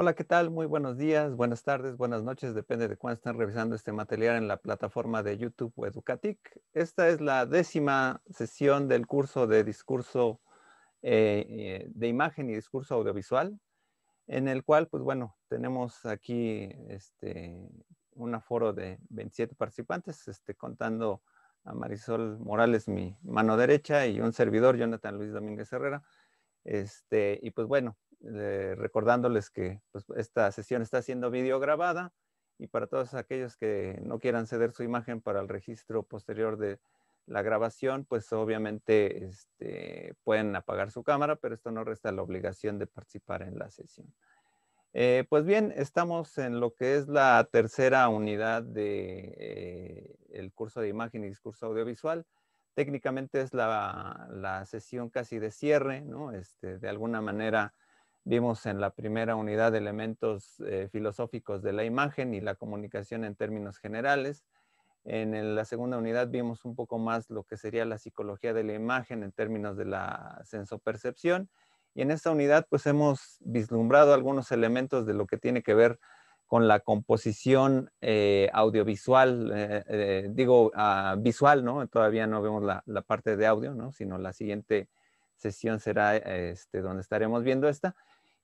Hola, ¿qué tal? Muy buenos días, buenas tardes, buenas noches, depende de cuándo están revisando este material en la plataforma de YouTube o Educatic. Esta es la décima sesión del curso de discurso eh, eh, de imagen y discurso audiovisual, en el cual, pues bueno, tenemos aquí este, un aforo de 27 participantes, este, contando a Marisol Morales, mi mano derecha, y un servidor, Jonathan Luis Domínguez Herrera. Este, y pues bueno, eh, recordándoles que pues, esta sesión está siendo video grabada y para todos aquellos que no quieran ceder su imagen para el registro posterior de la grabación, pues obviamente este, pueden apagar su cámara, pero esto no resta la obligación de participar en la sesión. Eh, pues bien, estamos en lo que es la tercera unidad del de, eh, el curso de imagen y discurso audiovisual. Técnicamente es la, sesión casi de cierre, ¿no? Este, de alguna manera Vimos en la primera unidad elementos eh, filosóficos de la imagen y la comunicación en términos generales. En la segunda unidad vimos un poco más lo que sería la psicología de la imagen en términos de la sensopercepción. Y en esta unidad pues hemos vislumbrado algunos elementos de lo que tiene que ver con la composición eh, audiovisual, eh, digo ah, visual, ¿no? Todavía no vemos la, parte de audio, ¿no? Sino la siguiente sesión será este, donde estaremos viendo esta.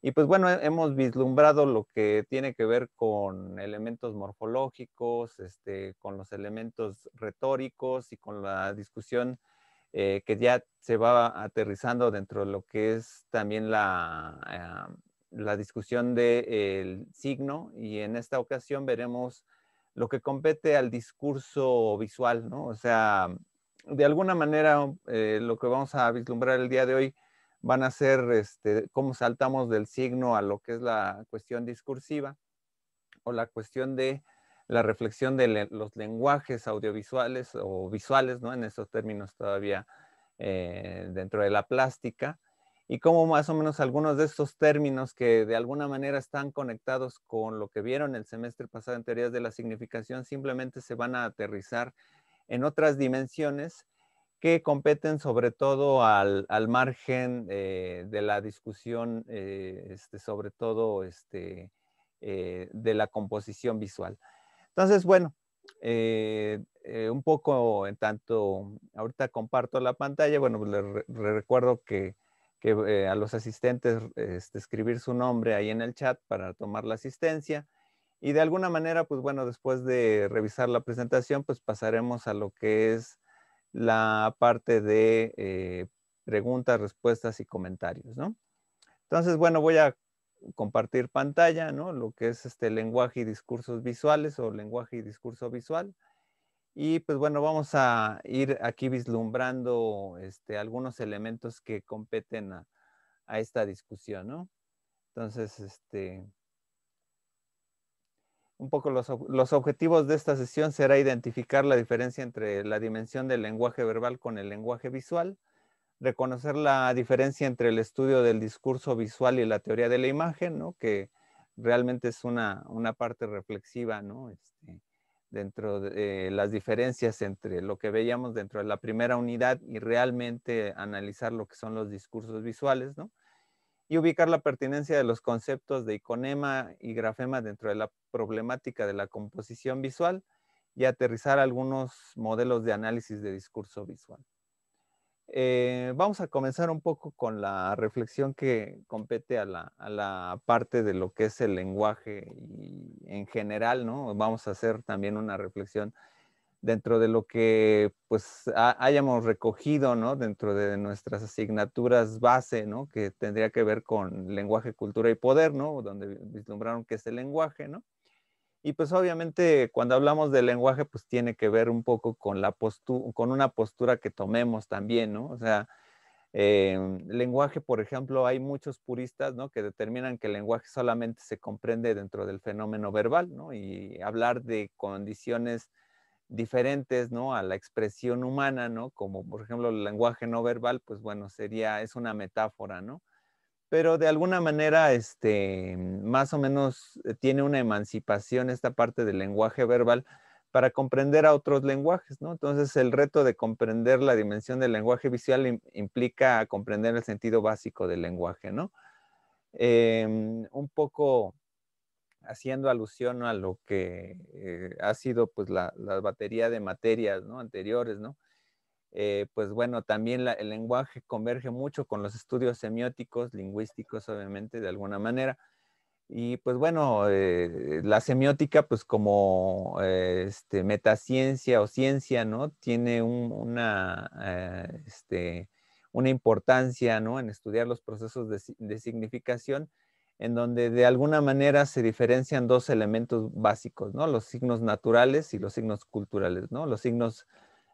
Y pues bueno, hemos vislumbrado lo que tiene que ver con elementos morfológicos, este, con los elementos retóricos y con la discusión eh, que ya se va aterrizando dentro de lo que es también la, ah, la discusión del signo. Y en esta ocasión veremos lo que compete al discurso visual, ¿no? O sea, de alguna manera eh, lo que vamos a vislumbrar el día de hoy van a ser este, cómo saltamos del signo a lo que es la cuestión discursiva o la cuestión de la reflexión de los lenguajes audiovisuales o visuales, ¿no? en esos términos todavía eh, dentro de la plástica, y cómo más o menos algunos de estos términos que de alguna manera están conectados con lo que vieron el semestre pasado en teorías de la significación, simplemente se van a aterrizar en otras dimensiones que competen sobre todo al, al margen eh, de la discusión, eh, este, sobre todo este, eh, de la composición visual. Entonces, bueno, un poco en tanto, ahorita comparto la pantalla, bueno, les recuerdo que, que a los asistentes este, escribir su nombre ahí en el chat para tomar la asistencia. Y de alguna manera, pues bueno, después de revisar la presentación, pues pasaremos a lo que es la parte de eh, preguntas, respuestas y comentarios, ¿no? Entonces, bueno, voy a compartir pantalla, ¿no? Lo que es este lenguaje y discursos visuales o lenguaje y discurso visual. Y pues bueno, vamos a ir aquí vislumbrando este, algunos elementos que competen a, a esta discusión, ¿no? Entonces, este, un poco los, objetivos de esta sesión será identificar la diferencia entre la dimensión del lenguaje verbal con el lenguaje visual, reconocer la diferencia entre el estudio del discurso visual y la teoría de la imagen, ¿no? que realmente es una, parte reflexiva ¿no? Este, dentro de eh, las diferencias entre lo que veíamos dentro de la primera unidad y realmente analizar lo que son los discursos visuales, ¿no? y ubicar la pertinencia de los conceptos de iconema y grafema dentro de la problemática de la composición visual y aterrizar algunos modelos de análisis de discurso visual. Eh, vamos a comenzar un poco con la reflexión que compete a la, parte de lo que es el lenguaje en general, ¿no? Vamos a hacer también una reflexión dentro de lo que pues hayamos recogido, ¿no? Dentro de nuestras asignaturas base, ¿no? Que tendría que ver con lenguaje, cultura y poder, ¿no? Donde vislumbraron que es el lenguaje, ¿no? Y pues obviamente cuando hablamos de lenguaje, pues tiene que ver un poco con, la con una postura que tomemos también, ¿no? O sea, em, lenguaje, por ejemplo, hay muchos puristas, ¿no? Que determinan que el lenguaje solamente se comprende dentro del fenómeno verbal, ¿no? Y hablar de condiciones diferentes, ¿no? A la expresión humana, ¿no? Como por ejemplo el lenguaje no verbal, pues bueno, sería, es una metáfora, ¿no? Pero de alguna manera, este, más o menos eh, tiene una emancipación esta parte del lenguaje verbal para comprender a otros lenguajes, ¿no? Entonces el reto de comprender la dimensión del lenguaje visual implica comprender el sentido básico del lenguaje, ¿no? Em, un poco haciendo alusión a lo que eh, ha sido pues la, batería de materias ¿no? anteriores, ¿no? Eh, pues bueno, también el lenguaje converge mucho con los estudios semióticos, lingüísticos, obviamente, de alguna manera. Y pues bueno, eh, la semiótica, pues como este, metaciencia o ciencia, ¿no? Tiene este, una, importancia, ¿no? En estudiar los procesos de significación en donde de alguna manera se diferencian dos elementos básicos, Los signos naturales y los signos culturales, Los signos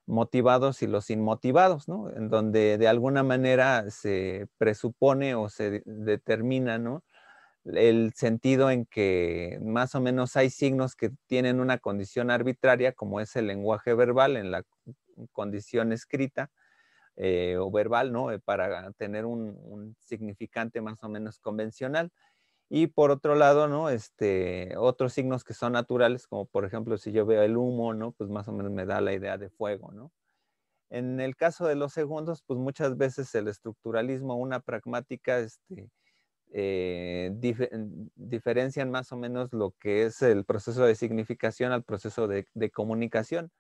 motivados y los inmotivados, En donde de alguna manera se presupone o se determina, El sentido en que más o menos hay signos que tienen una condición arbitraria, como es el lenguaje verbal en la condición escrita, eh, o verbal, eh, Para tener un, significante más o menos convencional. Y por otro lado, ¿no? Este, otros signos que son naturales, como por ejemplo si yo veo el humo, ¿no? Pues más o menos me da la idea de fuego, ¿no? En el caso de los segundos, pues muchas veces el estructuralismo, una pragmática, este, eh, diferencian más o menos lo que es el proceso de significación al proceso de, de comunicación.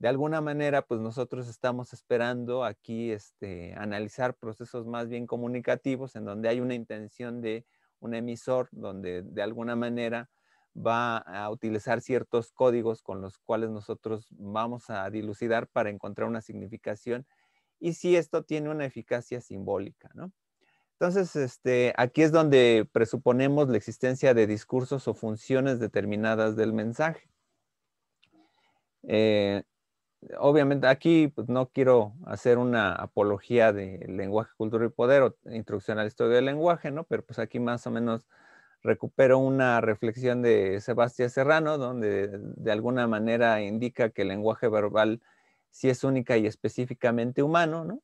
De alguna manera, pues nosotros estamos esperando aquí este, analizar procesos más bien comunicativos en donde hay una intención de un emisor donde de alguna manera va a utilizar ciertos códigos con los cuales nosotros vamos a dilucidar para encontrar una significación y si esto tiene una eficacia simbólica, ¿no? Entonces, este, aquí es donde presuponemos la existencia de discursos o funciones determinadas del mensaje. Eh, obviamente aquí pues, no quiero hacer una apología de lenguaje, cultura y poder o introducción al estudio del lenguaje, ¿no? Pero pues aquí más o menos recupero una reflexión de Sebastián Serrano, donde de alguna manera indica que el lenguaje verbal sí es única y específicamente humano, ¿no?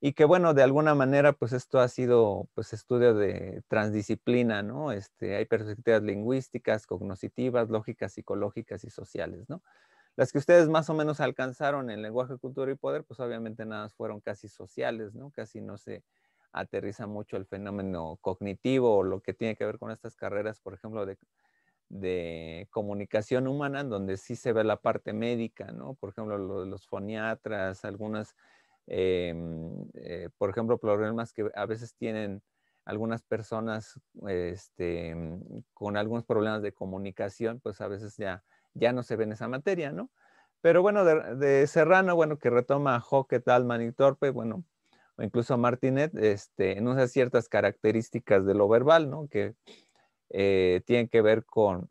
Y que bueno, de alguna manera pues esto ha sido pues estudio de transdisciplina, ¿no? Este, hay perspectivas lingüísticas, cognitivas, lógicas, psicológicas y sociales, ¿no? Las que ustedes más o menos alcanzaron en lenguaje, cultura y poder, pues obviamente nada más fueron casi sociales, ¿no? Casi no se aterriza mucho el fenómeno cognitivo o lo que tiene que ver con estas carreras, por ejemplo, de, comunicación humana, donde sí se ve la parte médica, ¿no? Por ejemplo, los foniatras, algunas, em, eh, por ejemplo, problemas que a veces tienen algunas personas este, con algunos problemas de comunicación, pues a veces ya ya no se ve en esa materia, ¿no? Pero bueno, de, Serrano, bueno, que retoma a Hockett, Alman y Torpe, bueno, o incluso a Martinet, este, en unas ciertas características de lo verbal, ¿no? Que eh, tienen que ver con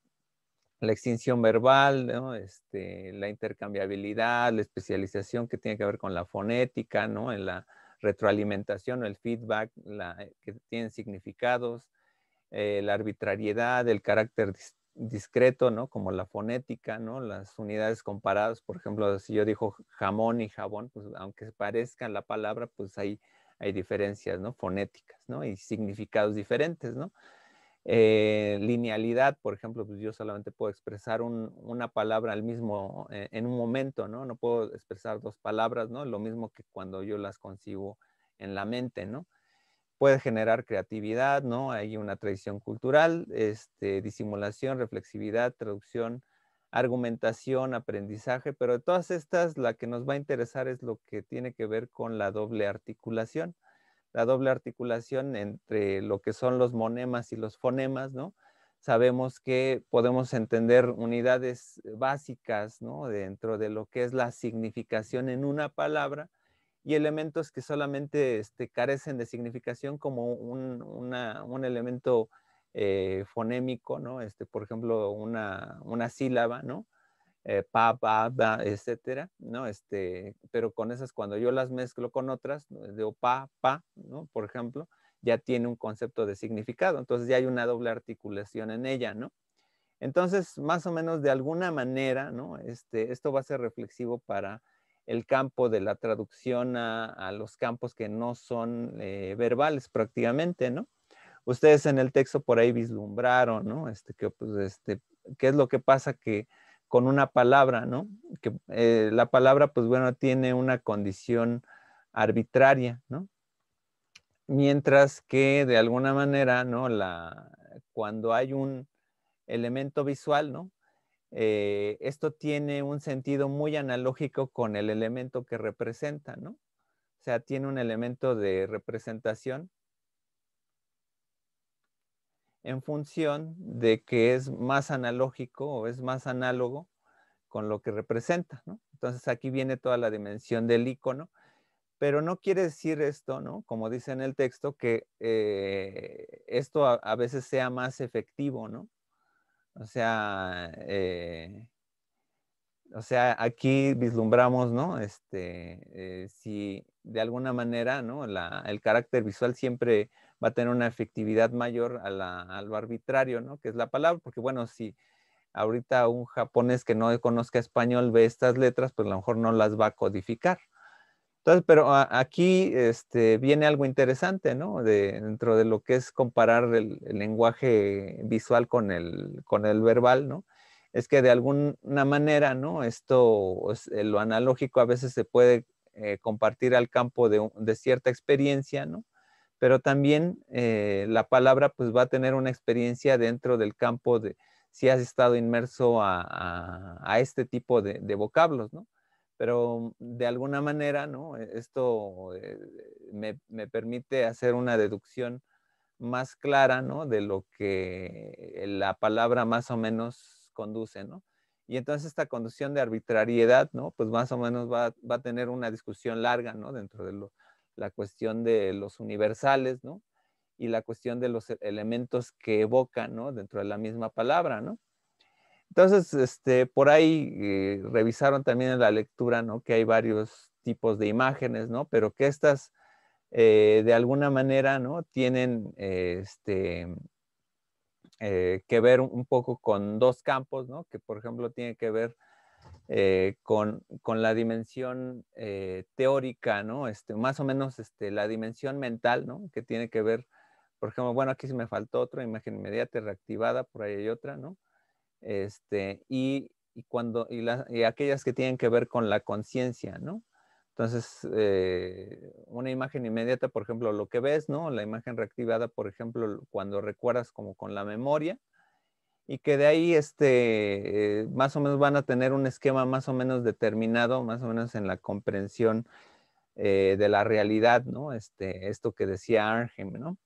la extinción verbal, ¿no? este, la intercambiabilidad, la especialización que tiene que ver con la fonética, ¿no? en la retroalimentación, o el feedback, la, que tienen significados, eh, la arbitrariedad, el carácter distinto, discreto, ¿no? Como la fonética, ¿no? Las unidades comparadas, por ejemplo, si yo digo jamón y jabón, pues aunque parezcan la palabra, pues hay, hay diferencias, ¿no? Fonéticas, ¿no? Y significados diferentes, ¿no? Eh, linealidad, por ejemplo, pues yo solamente puedo expresar una palabra al mismo, eh, en un momento, ¿no? No puedo expresar dos palabras, ¿no? Lo mismo que cuando yo las consigo en la mente, ¿no? puede generar creatividad, ¿no? Hay una tradición cultural, este, disimulación, reflexividad, traducción, argumentación, aprendizaje, pero de todas estas la que nos va a interesar es lo que tiene que ver con la doble articulación, la doble articulación entre lo que son los monemas y los fonemas, ¿no? Sabemos que podemos entender unidades básicas, ¿no? Dentro de lo que es la significación en una palabra, y elementos que solamente este, carecen de significación como un, elemento eh, fonémico, ¿no? Este, por ejemplo, una, sílaba, ¿no? Eh, pa, pa, ba, etcétera, ¿no? Este, pero con esas, cuando yo las mezclo con otras, de pa, pa, ¿no? Por ejemplo, ya tiene un concepto de significado, entonces ya hay una doble articulación en ella, ¿no? Entonces, más o menos de alguna manera, ¿no? Este, esto va a ser reflexivo para el campo de la traducción a, los campos que no son eh, verbales prácticamente, ¿no? Ustedes en el texto por ahí vislumbraron, ¿no? Este, que, pues, este, ¿Qué es lo que pasa que con una palabra, ¿no? Que eh, la palabra, pues bueno, tiene una condición arbitraria, ¿no? Mientras que de alguna manera, ¿no? La, cuando hay un elemento visual, ¿no? Eh, esto tiene un sentido muy analógico con el elemento que representa, ¿no? O sea, tiene un elemento de representación en función de que es más analógico o es más análogo con lo que representa, ¿no? Entonces aquí viene toda la dimensión del icono, pero no quiere decir esto, ¿no? Como dice en el texto, que eh, esto a, veces sea más efectivo, ¿no? O sea, eh, o sea, aquí vislumbramos, ¿no? Este, eh, si de alguna manera, ¿no? el carácter visual siempre va a tener una efectividad mayor a, lo arbitrario, ¿no? Que es la palabra, porque bueno, si ahorita un japonés que no conozca español ve estas letras, pues a lo mejor no las va a codificar, entonces, pero aquí este, viene algo interesante, ¿no? dentro de lo que es comparar el, lenguaje visual con el, verbal, ¿no? Es que de alguna manera, ¿no? Esto, eh, lo analógico a veces se puede eh, compartir al campo de, cierta experiencia, ¿no? Pero también eh, la palabra pues va a tener una experiencia dentro del campo de si has estado inmerso a, este tipo de vocablos, ¿no? pero de alguna manera, ¿no? E, esto eh, me, permite hacer una deducción más clara, ¿no? De lo que la palabra más o menos conduce, ¿no? Y entonces esta conducción de arbitrariedad, ¿no? Pues más o menos va, va a tener una discusión larga, ¿no? Dentro de la cuestión de los universales, ¿no? Y la cuestión de los e-, elementos que evocan, ¿no? Dentro de la misma palabra, ¿no? Entonces, este, por ahí eh, revisaron también en la lectura, ¿no? Que hay varios tipos de imágenes, ¿no? Pero que estas, eh, de alguna manera, ¿no? Tienen, eh, este, que ver un poco con dos campos, ¿no? Que, por ejemplo, tiene que ver con, la dimensión teórica, ¿no? Este, más o menos este, la dimensión mental, ¿no? Que tiene que ver, por ejemplo, bueno, aquí se me faltó otra imagen inmediata reactivada, por ahí hay otra, ¿no? Este, y, cuando, y, aquellas que tienen que ver con la conciencia, ¿no? Entonces, eh, una imagen inmediata, por ejemplo, lo que ves, ¿no? La imagen reactivada, por ejemplo, cuando recuerdas como con la memoria, y que de ahí este, eh, más o menos van a tener un esquema más o menos determinado, más o menos en la comprensión eh, de la realidad, ¿no? Este, esto que decía Arnhem, ¿no?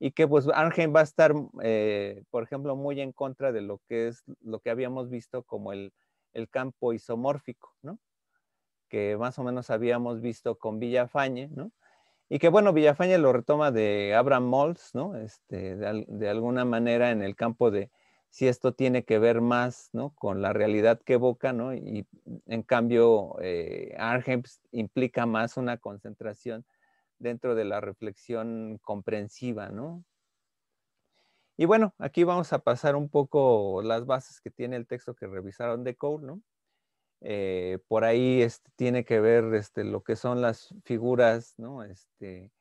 y que pues Arnhem va a estar, eh, por ejemplo, muy en contra de lo que es lo que habíamos visto como el, campo isomórfico, ¿no? Que más o menos habíamos visto con Villafañe, ¿no? Y que bueno, Villafañe lo retoma de Abraham Molls, ¿no? Este, de, alguna manera en el campo de si esto tiene que ver más, ¿no? Con la realidad que evoca, ¿no? Y en cambio, eh, Arnhem pues, implica más una concentración dentro de la reflexión comprensiva, ¿no? Y bueno, aquí vamos a pasar un poco las bases que tiene el texto que revisaron de Cole, ¿no? Eh, por ahí este, tiene que ver este, lo que son las figuras, ¿no? Este,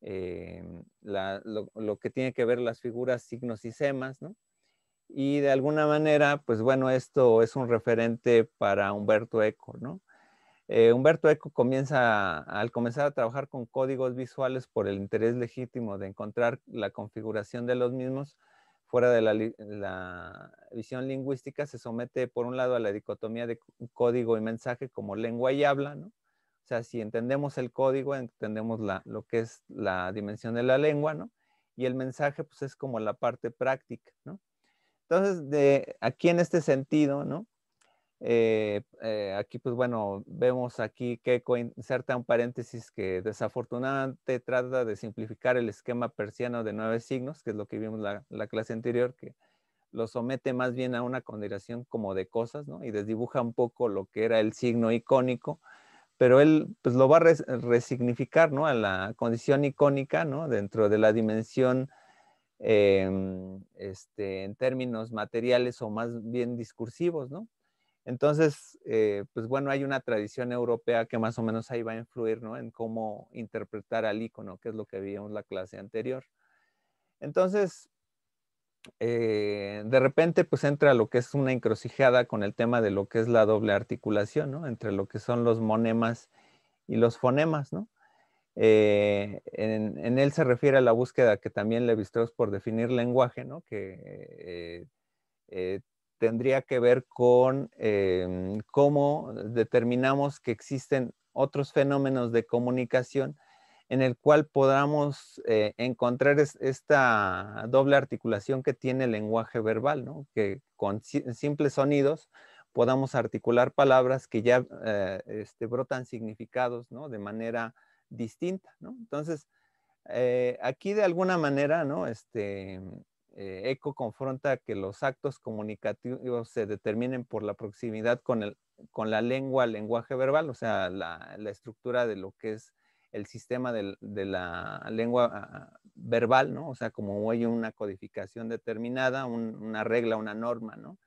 eh, lo, lo, que tiene que ver las figuras, signos y semas, ¿no? Y de alguna manera, pues bueno, esto es un referente para Humberto Eco, ¿no? Eh, Humberto Eco comienza, al comenzar a trabajar con códigos visuales por el interés legítimo de encontrar la configuración de los mismos fuera de la, la, visión lingüística, se somete por un lado a la dicotomía de código y mensaje como lengua y habla, ¿no? O sea, si entendemos el código, entendemos la, lo que es la dimensión de la lengua, ¿no? Y el mensaje, pues, es como la parte práctica, ¿no? Entonces, de, aquí en este sentido, ¿no? Eh, eh, aquí, pues bueno, vemos aquí que inserta un paréntesis que desafortunadamente trata de simplificar el esquema persiano de nueve signos, que es lo que vimos la, la clase anterior, que lo somete más bien a una consideración como de cosas, ¿no? Y desdibuja un poco lo que era el signo icónico, pero él pues lo va a resignificar, ¿no? A la condición icónica, ¿no? Dentro de la dimensión em, este, en términos materiales o más bien discursivos, ¿no? Entonces, eh, pues bueno, hay una tradición europea que más o menos ahí va a influir, ¿no? En cómo interpretar al icono, que es lo que vimos la clase anterior. Entonces, eh, de repente pues entra lo que es una encrucijada con el tema de lo que es la doble articulación, ¿no? Entre lo que son los monemas y los fonemas, ¿no? Eh, en, él se refiere a la búsqueda que también le strauss por definir lenguaje, ¿no? Que tendría que ver con em, cómo determinamos que existen otros fenómenos de comunicación en el cual podamos eh, encontrar esta doble articulación que tiene el lenguaje verbal, ¿no? que con simples sonidos podamos articular palabras que ya eh, este, brotan significados ¿no? de manera distinta. ¿no? Entonces, eh, aquí de alguna manera, ¿no? Este, eh, ECO confronta que los actos comunicativos se determinen por la proximidad con, con la lengua, lenguaje verbal, o sea, la, la, estructura de lo que es el sistema de, la lengua ah, ah, verbal, ¿no? O sea, como hay una codificación determinada, una regla, una norma, ¿no?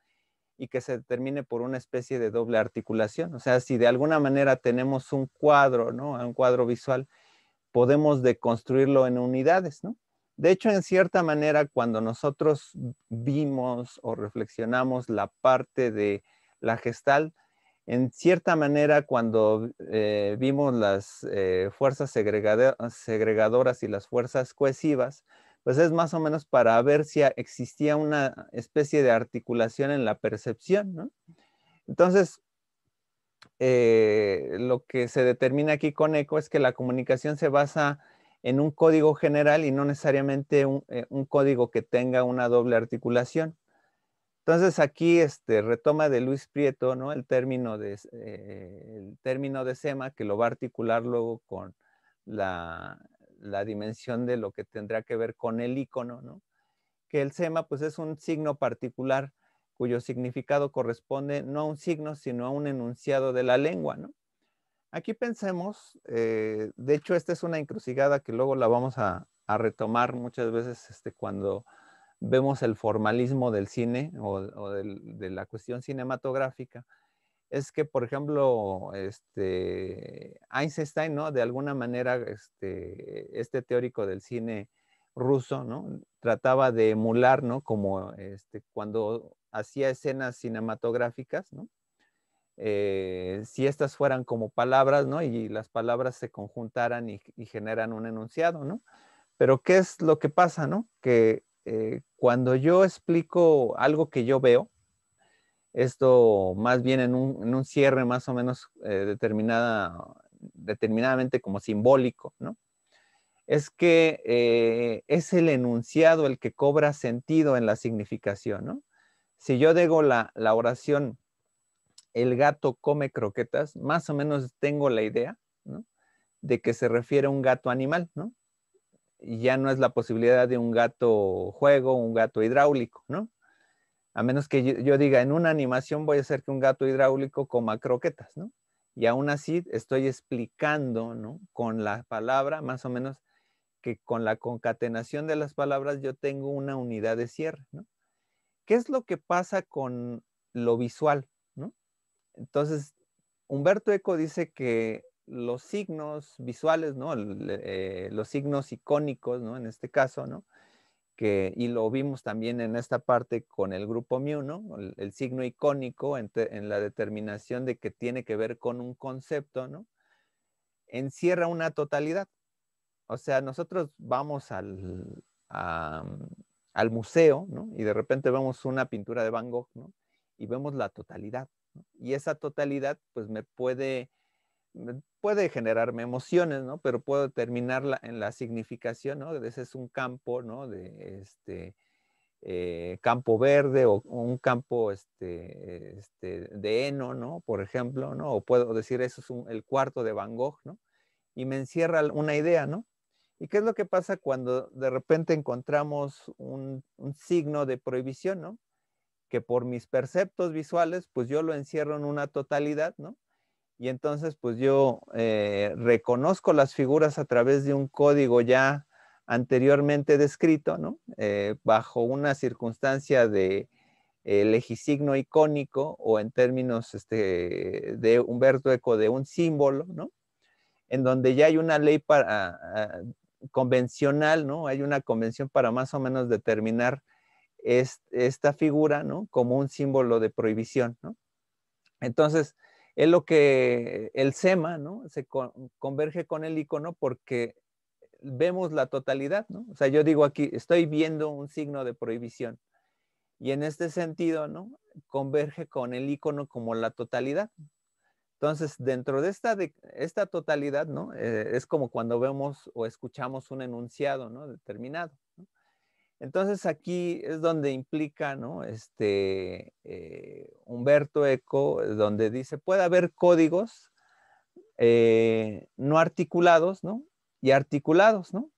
Y que se determine por una especie de doble articulación. O sea, si de alguna manera tenemos un cuadro, ¿no? Un cuadro visual, podemos deconstruirlo en unidades, ¿no? De hecho, en cierta manera, cuando nosotros vimos o reflexionamos la parte de la gestal, en cierta manera, cuando eh, vimos las eh, fuerzas segregadoras y las fuerzas cohesivas, pues es más o menos para ver si existía una especie de articulación en la percepción. Entonces, eh, lo que se determina aquí con ECO es que la comunicación se basa en un código general y no necesariamente eh, un, código que tenga una doble articulación. Entonces aquí este, retoma de Luis Prieto ¿no? el, término de, eh, el término de SEMA que lo va a articular luego con la, dimensión de lo que tendrá que ver con el icono, ¿no? que el SEMA pues, es un signo particular cuyo significado corresponde no a un signo sino a un enunciado de la lengua. ¿no? Aquí pensemos, eh, de hecho esta es una encrucijada que luego la vamos a, retomar muchas veces este, cuando vemos el formalismo del cine o, de la cuestión cinematográfica, es que, por ejemplo, este, Einstein, ¿no? De alguna manera, este, este, teórico del cine ruso, ¿no? Trataba de emular, ¿no? Como cuando hacía escenas cinematográficas, ¿no? Eh, si estas fueran como palabras, ¿no? Y las palabras se conjuntaran y, generan un enunciado, ¿no? Pero ¿qué es lo que pasa, ¿no? Que eh, cuando yo explico algo que yo veo, esto más bien en un, cierre más o menos eh, determinada, determinadamente como simbólico, ¿no? Es que es el enunciado el que cobra sentido en la significación, ¿no? Si yo digo la oración, el gato come croquetas, más o menos tengo la idea de que se refiere a un gato animal, ¿no? Ya no es la posibilidad de un gato juego, un gato hidráulico, ¿no? A menos que yo, diga, en una animación voy a hacer que un gato hidráulico coma croquetas, ¿no? Y aún así estoy explicando, ¿no? Con la palabra, más o menos, que con la concatenación de las palabras yo tengo una unidad de cierre, ¿no? ¿Qué es lo que pasa con lo visual? Entonces, Humberto Eco dice que los signos visuales, ¿no? Eh, los signos icónicos, ¿no? En este caso, ¿no? y lo vimos también en esta parte con el grupo mu, ¿no? El, signo icónico en, la determinación de que tiene que ver con un concepto, ¿no? Encierra una totalidad. O sea, nosotros vamos al, al museo, ¿no? Y de repente vemos una pintura de Van Gogh, ¿no? Y vemos la totalidad, y esa totalidad, pues me puede, puede generarme emociones, ¿no? Pero puedo terminarla en la significación, ¿no? Ese es un campo, ¿no? De este eh, campo verde o, un campo este, este, de heno, ¿no? Por ejemplo, ¿no? O puedo decir, eso es el cuarto de Van Gogh, ¿no? Y me encierra una idea, ¿no? ¿Y qué es lo que pasa cuando de repente encontramos un, un signo de prohibición, ¿no? que por mis perceptos visuales, pues yo lo encierro en una totalidad, ¿no? Y entonces, pues yo eh, reconozco las figuras a través de un código ya anteriormente descrito, ¿no? Eh, bajo una circunstancia de eh, legisigno icónico o en términos este, de Humberto Eco de un símbolo, ¿no? En donde ya hay una ley para, ah, ah, convencional, ¿no? Hay una convención para más o menos determinar esta figura, ¿no? Como un símbolo de prohibición, Entonces, es lo que el SEMA, ¿no? Se converge con el icono porque vemos la totalidad, O sea, yo digo aquí, estoy viendo un signo de prohibición. Y en este sentido, ¿no? Converge con el icono como la totalidad. Entonces, dentro de esta, de, esta totalidad, ¿no? Eh, es como cuando vemos o escuchamos un enunciado, ¿no? Determinado. Entonces aquí es donde implica, ¿no? Este, eh, Humberto Eco, eh, donde dice, puede haber códigos eh, no articulados, ¿no? Y articulados, ¿no?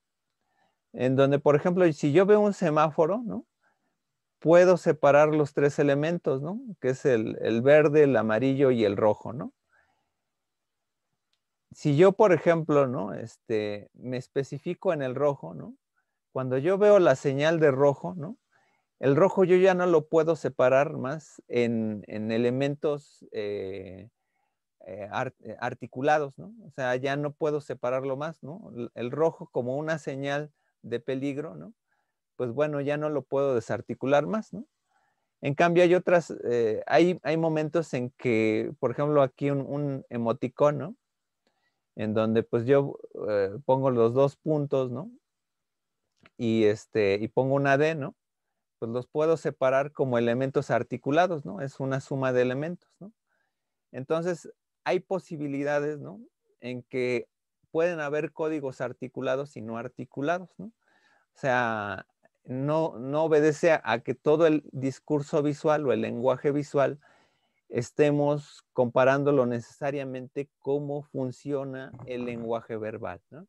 En donde, por ejemplo, si yo veo un semáforo, ¿no? Puedo separar los tres elementos, ¿no? Que es el, el verde, el amarillo y el rojo, ¿no? Si yo, por ejemplo, ¿no? Este, me especifico en el rojo, ¿no? Cuando yo veo la señal de rojo, ¿no? El rojo yo ya no lo puedo separar más en, elementos eh, eh, eh, articulados, ¿no? O sea, ya no puedo separarlo más, ¿no? El rojo como una señal de peligro, ¿no? Pues bueno, ya no lo puedo desarticular más, ¿no? En cambio, hay otras, hay, momentos en que, por ejemplo, aquí un, un ¿no? en donde pues yo pongo los dos puntos, ¿no? y, este, y pongo una D, ¿no? Pues los puedo separar como elementos articulados, ¿no? Es una suma de elementos, ¿no? Entonces, hay posibilidades, ¿no? En que pueden haber códigos articulados y no articulados, ¿no? O sea, no, no obedece a, que todo el discurso visual o el lenguaje visual estemos comparándolo necesariamente cómo funciona el lenguaje verbal, ¿no?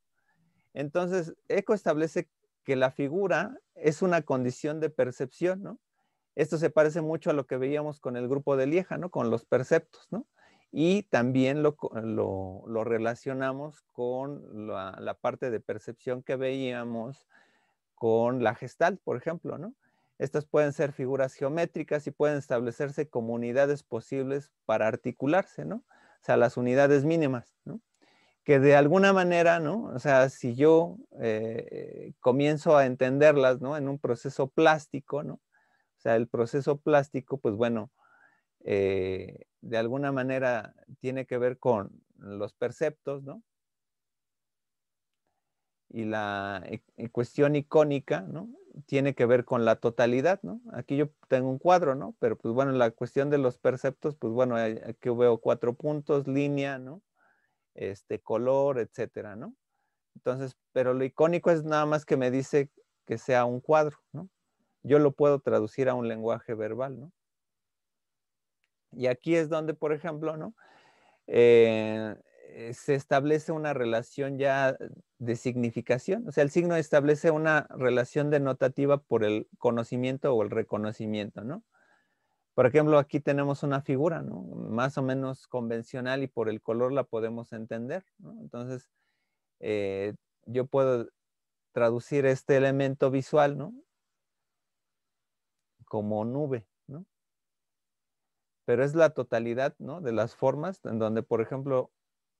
Entonces, ECO establece que la figura es una condición de percepción, ¿no? Esto se parece mucho a lo que veíamos con el grupo de Lieja, ¿no? Con los perceptos, ¿no? Y también lo, relacionamos con la, parte de percepción que veíamos con la gestal, por ejemplo, ¿no? Estas pueden ser figuras geométricas y pueden establecerse como unidades posibles para articularse, ¿no? O sea, las unidades mínimas, ¿no? que de alguna manera, ¿no? O sea, si yo eh, comienzo a entenderlas, ¿no? En un proceso plástico, ¿no? O sea, el proceso plástico, pues bueno, eh, de alguna manera tiene que ver con los perceptos, ¿no? Y la e, cuestión icónica, ¿no? Tiene que ver con la totalidad, ¿no? Aquí yo tengo un cuadro, ¿no? Pero pues bueno, la cuestión de los perceptos, pues bueno, aquí veo cuatro puntos, línea, ¿no? este color, etcétera, ¿no? Entonces, pero lo icónico es nada más que me dice que sea un cuadro, ¿no? Yo lo puedo traducir a un lenguaje verbal, ¿no? Y aquí es donde, por ejemplo, ¿no? Eh, eh, se establece una relación ya de significación. O sea, el signo establece una relación denotativa por el conocimiento o el reconocimiento, ¿no? Por ejemplo, aquí tenemos una figura, ¿no? Más o menos convencional y por el color la podemos entender, ¿no? Entonces, eh, yo puedo traducir este elemento visual, ¿no? Como nube, ¿no? Pero es la totalidad, ¿no? De las formas en donde, por ejemplo,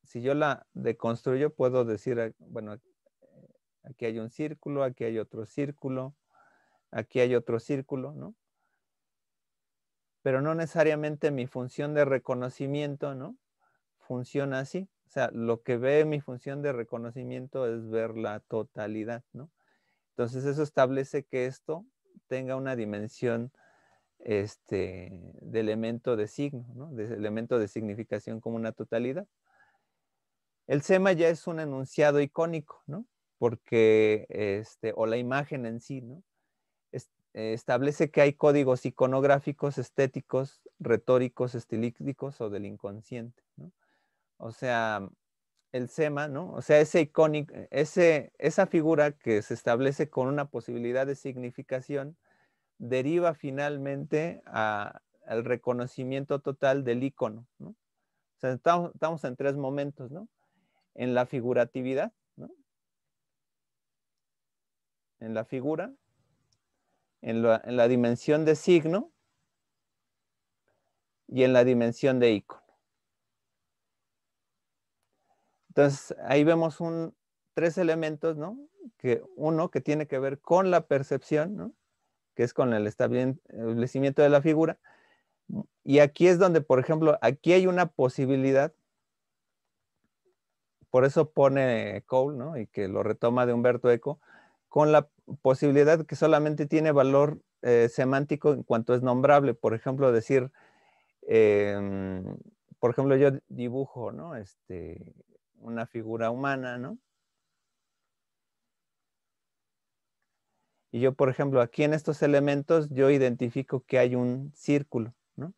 si yo la deconstruyo, puedo decir, eh, bueno, eh, aquí hay un círculo, aquí hay otro círculo, aquí hay otro círculo, ¿no? pero no necesariamente mi función de reconocimiento, ¿no? Funciona así. O sea, lo que ve mi función de reconocimiento es ver la totalidad, ¿no? Entonces eso establece que esto tenga una dimensión este, de elemento de signo, ¿no? de elemento de significación como una totalidad. El SEMA ya es un enunciado icónico, ¿no? Porque, este, o la imagen en sí, ¿no? Eh, establece que hay códigos iconográficos, estéticos, retóricos, estilísticos o del inconsciente. O sea, el SEMA, ¿no? O sea, eh, esa figura que se establece con una posibilidad de significación deriva finalmente al reconocimiento total del icono, estamos, estamos en tres momentos, ¿no? En la figuratividad, ¿no? En la figura, en la, dimensión de signo y en la dimensión de icono. Entonces, ahí vemos tres elementos, ¿no? Que uno que tiene que ver con la percepción, que es con el establecimiento de la figura. Y aquí es donde, por ejemplo, aquí hay una posibilidad, por eso pone Cole, Y que lo retoma de Humberto Eco, con la posibilidad que solamente tiene valor eh, semántico en cuanto es nombrable. Por ejemplo, decir, em, por ejemplo, yo dibujo, ¿no? Este, una figura humana, ¿no? Y yo, por ejemplo, aquí en estos elementos, yo identifico que hay un círculo, ¿no? O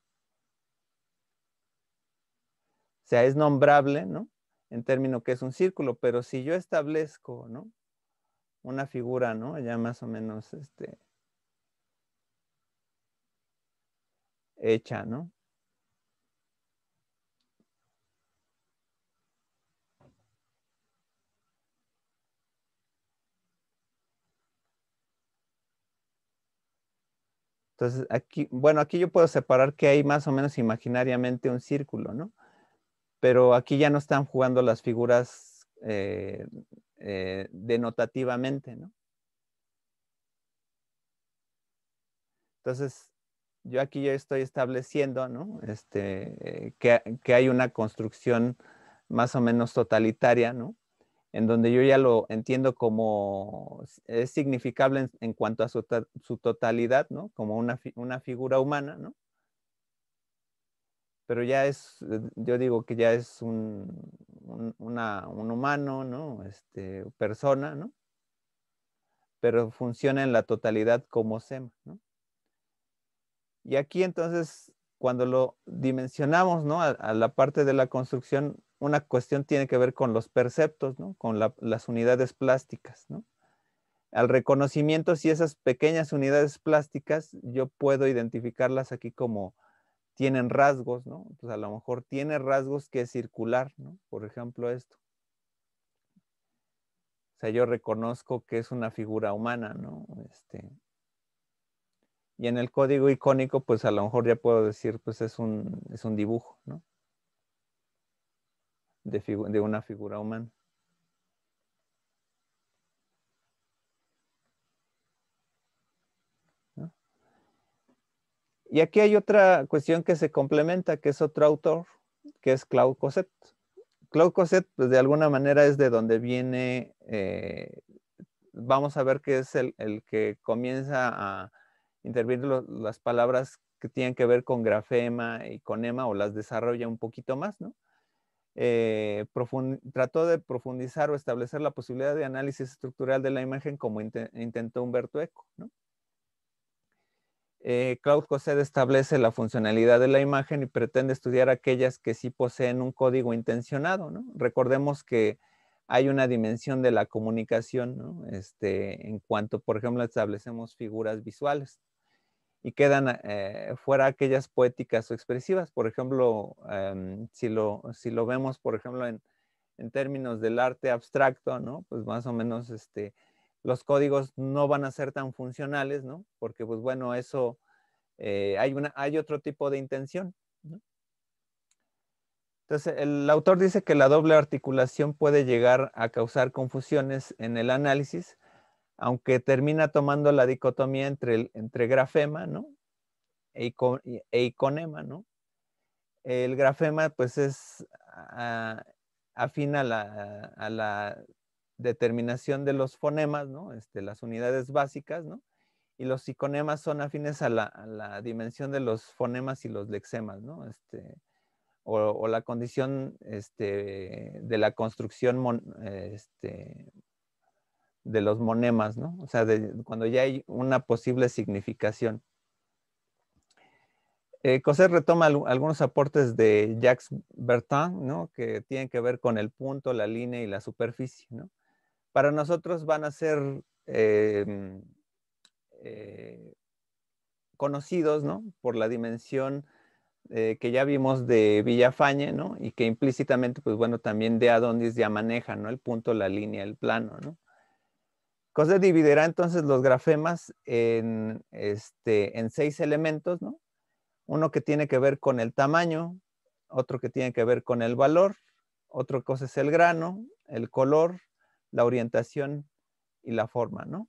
sea, es nombrable, ¿no? En término que es un círculo, pero si yo establezco, ¿no? una figura, ¿no? Ya más o menos este, hecha, ¿no? Entonces, aquí, bueno, aquí yo puedo separar que hay más o menos imaginariamente un círculo, ¿no? Pero aquí ya no están jugando las figuras eh, eh, denotativamente, ¿no? Entonces, yo aquí ya estoy estableciendo, ¿no? Este, eh, que, hay una construcción más o menos totalitaria, ¿no? En donde yo ya lo entiendo como es significable en, cuanto a su, totalidad, ¿no? Como una, una figura humana, ¿no? pero ya es, eh, yo digo que ya es un, humano, ¿no? Este, persona, ¿no? Pero funciona en la totalidad como SEMA, Y aquí entonces, cuando lo dimensionamos, ¿no? A, la parte de la construcción, una cuestión tiene que ver con los perceptos, ¿no? Con las unidades plásticas, ¿no? Al reconocimiento, si esas pequeñas unidades plásticas, yo puedo identificarlas aquí como tienen rasgos, ¿no? Pues a lo mejor tiene rasgos que es circular, ¿no? Por ejemplo, esto. O sea, yo reconozco que es una figura humana, ¿no? Este, y en el código icónico, pues a lo mejor ya puedo decir, pues es un, es un dibujo, ¿no? de una figura humana. Y aquí hay otra cuestión que se complementa, que es otro autor, que es Claude Cosset. Claude Cosset, pues de alguna manera es de donde viene, eh, vamos a ver que es el, que comienza a intervenir las palabras que tienen que ver con grafema y con o las desarrolla un poquito más, ¿no? Eh, trató de profundizar o establecer la posibilidad de análisis estructural de la imagen como intentó Humberto Eco, ¿no? Eh, Claude Cossé establece la funcionalidad de la imagen y pretende estudiar aquellas que sí poseen un código intencionado. Recordemos que hay una dimensión de la comunicación este, en cuanto, por ejemplo, establecemos figuras visuales y quedan eh, fuera aquellas poéticas o expresivas. Por ejemplo, em, si, lo, si lo vemos, por ejemplo, en, en términos del arte abstracto, ¿no? pues más o menos este, los códigos no van a ser tan funcionales, ¿no? Porque, pues bueno, eso, eh, hay, otro tipo de intención. ¿no? Entonces, el autor dice que la doble articulación puede llegar a causar confusiones en el análisis, aunque termina tomando la dicotomía entre, entre grafema, ¿no? E, iconema, ¿no? El grafema, pues, es afina afín a la, a la determinación de los fonemas, ¿no? Este, las unidades básicas, ¿no? Y los iconemas son afines a la, dimensión de los fonemas y los lexemas, ¿no? Este, o, la condición este, de la construcción este, de los monemas, ¿no? O sea, cuando ya hay una posible significación. Eh, retoma algunos aportes de Jacques Bertin, ¿no? Que tienen que ver con el punto, la línea y la superficie, ¿no? para nosotros van a ser em, eh, conocidos por la dimensión eh, que ya vimos de Villafañe, y que implícitamente, pues bueno, también de dónde ya maneja el punto, la línea, el plano. ¿no? dividirá entonces los grafemas en, este, en seis elementos, uno que tiene que ver con el tamaño, otro que tiene que ver con el valor, otro cosa es el grano, el color, la orientación y la forma, ¿no?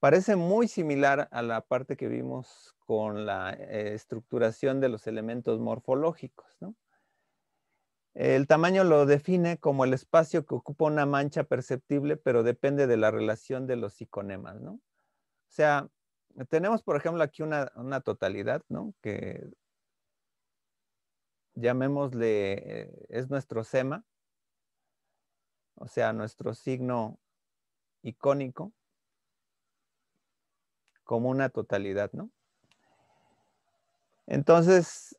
Parece muy similar a la parte que vimos con la eh, estructuración de los elementos morfológicos, ¿no? El tamaño lo define como el espacio que ocupa una mancha perceptible, pero depende de la relación de los iconemas, ¿no? O sea, tenemos, por ejemplo, aquí una, una totalidad, ¿no? Que llamémosle, eh, es nuestro SEMA, o sea, nuestro signo icónico, como una totalidad, ¿no? Entonces,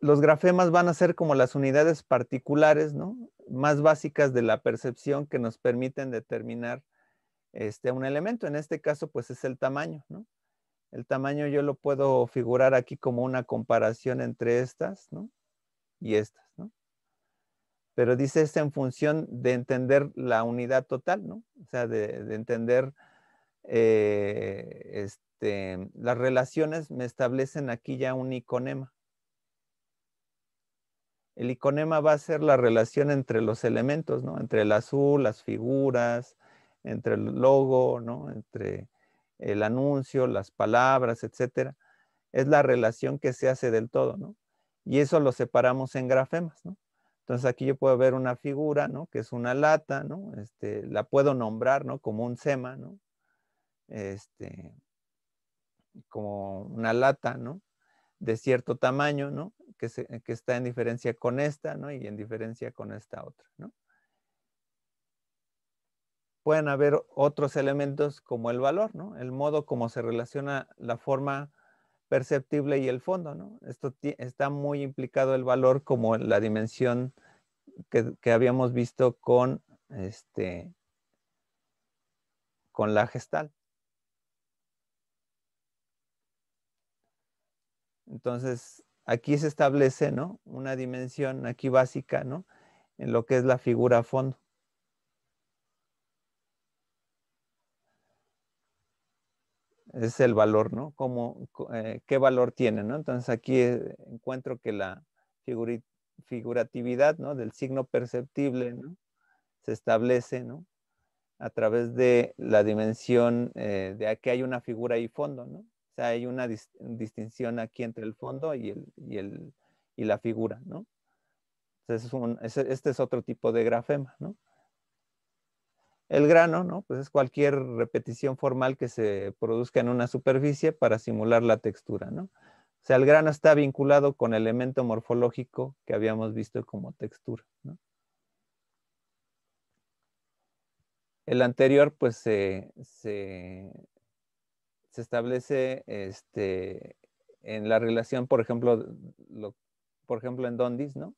los grafemas van a ser como las unidades particulares, ¿no? Más básicas de la percepción que nos permiten determinar este, un elemento. En este caso, pues es el tamaño, ¿no? El tamaño yo lo puedo figurar aquí como una comparación entre estas, ¿no? Y estas, ¿no? pero dice es en función de entender la unidad total, ¿no? O sea, de, entender eh, este, las relaciones me establecen aquí ya un iconema. El iconema va a ser la relación entre los elementos, ¿no? Entre el azul, las figuras, entre el logo, ¿no? Entre el anuncio, las palabras, etcétera. Es la relación que se hace del todo, ¿no? Y eso lo separamos en grafemas, ¿no? Entonces aquí yo puedo ver una figura, ¿no? Que es una lata, ¿no? Este, la puedo nombrar, Como un sema, ¿no? Este, como una lata, ¿no? De cierto tamaño, ¿no? Que, está en diferencia con esta, ¿no? Y en diferencia con esta otra, ¿no? Pueden haber otros elementos como el valor, ¿no? El modo como se relaciona la forma perceptible y el fondo, ¿no? Esto está muy implicado el valor como la dimensión que, habíamos visto con este con la gestal. Entonces, aquí se establece, ¿no? Una dimensión aquí básica, ¿no? En lo que es la figura fondo. es el valor, ¿no? Eh, ¿Qué valor tiene, ¿no? Entonces aquí eh, encuentro que la figuratividad, ¿no? Del signo perceptible, ¿no? Se establece, ¿no? A través de la dimensión eh, de aquí hay una figura y fondo, ¿no? O sea, hay una distinción aquí entre el fondo y, el, y, el, y la figura, ¿no? Entonces este es otro tipo de grafema, ¿no? El grano, ¿no? Pues es cualquier repetición formal que se produzca en una superficie para simular la textura, ¿no? O sea, el grano está vinculado con el elemento morfológico que habíamos visto como textura, ¿no? El anterior, pues, se, establece este, en la relación, por ejemplo, lo, por ejemplo, en Dondis, ¿no?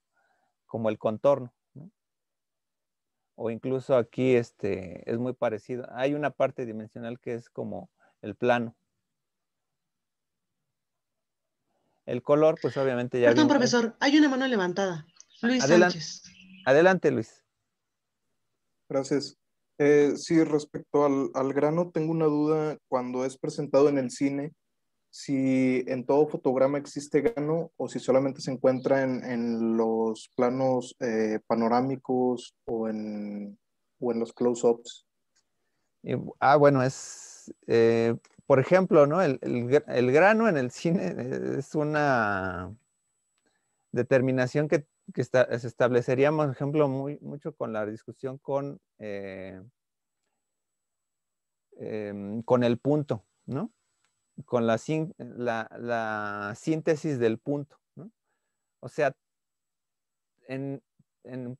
Como el contorno, o incluso aquí este, es muy parecido. Hay una parte dimensional que es como el plano. El color, pues obviamente ya... Perdón, profesor, hay una mano levantada. Luis adelante, Sánchez. Adelante, Luis. Gracias. Eh, sí, respecto al, al, grano, tengo una duda. Cuando es presentado en el cine, si en todo fotograma existe grano o si solamente se encuentra en, los planos eh, panorámicos o en, o en los close-ups. Ah, bueno, es, eh, por ejemplo, ¿no? El, grano en el cine es una determinación que, que se establecería, por ejemplo, muy, mucho con la discusión con, eh, em, con el punto, ¿no? con la, síntesis del punto. O sea,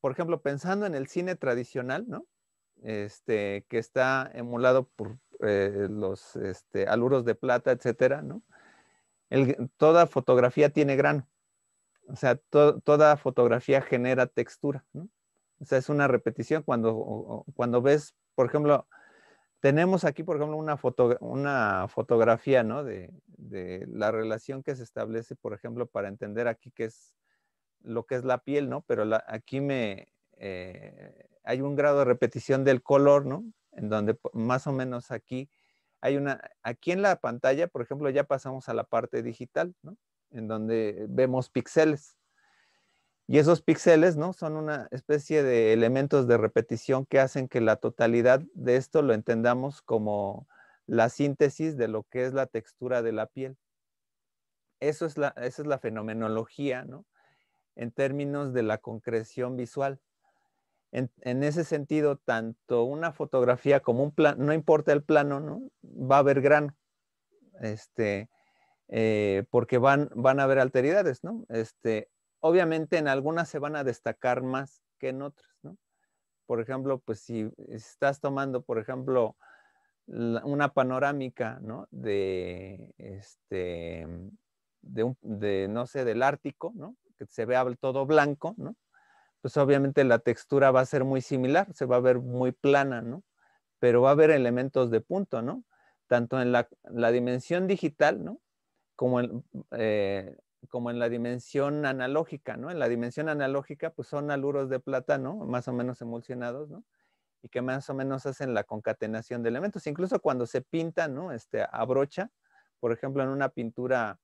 por ejemplo, pensando en el cine tradicional, ¿no? Este, que está emulado por eh, los este, aluros de plata, etcétera, ¿no? toda fotografía tiene grano. O sea, toda fotografía genera textura, ¿no? O sea, es una repetición. Cuando, cuando ves, por ejemplo, tenemos aquí, por ejemplo, una, foto, una fotografía, ¿no? De, la relación que se establece, por ejemplo, para entender aquí qué es lo que es la piel, ¿no? Pero la, aquí me, eh, hay un grado de repetición del color, ¿no? En donde más o menos aquí hay una, aquí en la pantalla, por ejemplo, ya pasamos a la parte digital, ¿no? En donde vemos píxeles. Y esos píxeles, ¿no? Son una especie de elementos de repetición que hacen que la totalidad de esto lo entendamos como la síntesis de lo que es la textura de la piel. Eso es la, esa es la fenomenología, ¿no? En términos de la concreción visual. En, ese sentido, tanto una fotografía como un plano, no importa el plano, ¿no? Va a haber gran, Este, eh, porque van, van a haber alteridades, ¿no? Este, obviamente en algunas se van a destacar más que en otras, ¿no? Por ejemplo, pues si estás tomando, por ejemplo, una panorámica, ¿no? De, este, de, no sé, del Ártico, ¿no? Que se vea todo blanco, ¿no? Pues obviamente la textura va a ser muy similar, se va a ver muy plana, ¿no? Pero va a haber elementos de punto, ¿no? Tanto en la, dimensión digital, ¿no? Como en, eh, como en la dimensión analógica, ¿no? En la dimensión analógica, pues son aluros de plátano, Más o menos emulsionados, ¿no? Y que más o menos hacen la concatenación de elementos. Incluso cuando se pinta, ¿no? Este, a brocha, por ejemplo, en una pintura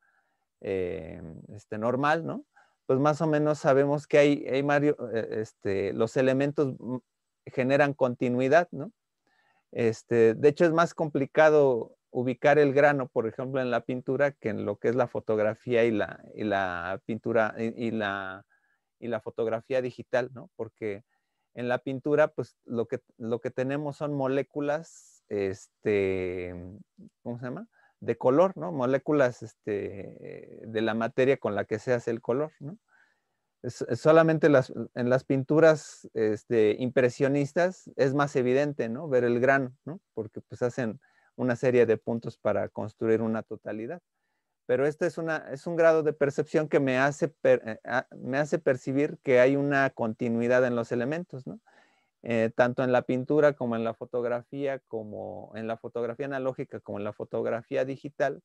eh, este, normal, ¿no? Pues más o menos sabemos que hay, hay Mario, eh, este, los elementos mm, generan continuidad, ¿no? Este, de hecho, es más complicado ubicar el grano, por ejemplo, en la pintura que en lo que es la fotografía y la, y la pintura y, la, y la fotografía digital, ¿no? Porque en la pintura, pues lo que, lo que tenemos son moléculas, este, ¿cómo se llama? De color, ¿no? Moléculas este, de la materia con la que se hace el color, ¿no? solamente las, en las pinturas este, impresionistas es más evidente, ¿no? Ver el grano, ¿no? Porque pues hacen una serie de puntos para construir una totalidad. Pero este es, un grado de percepción que eh, ah, me hace, percibir que hay una continuidad en los elementos, ¿no? Eh, tanto en la pintura como en la fotografía, como en la fotografía analógica, como en la fotografía digital,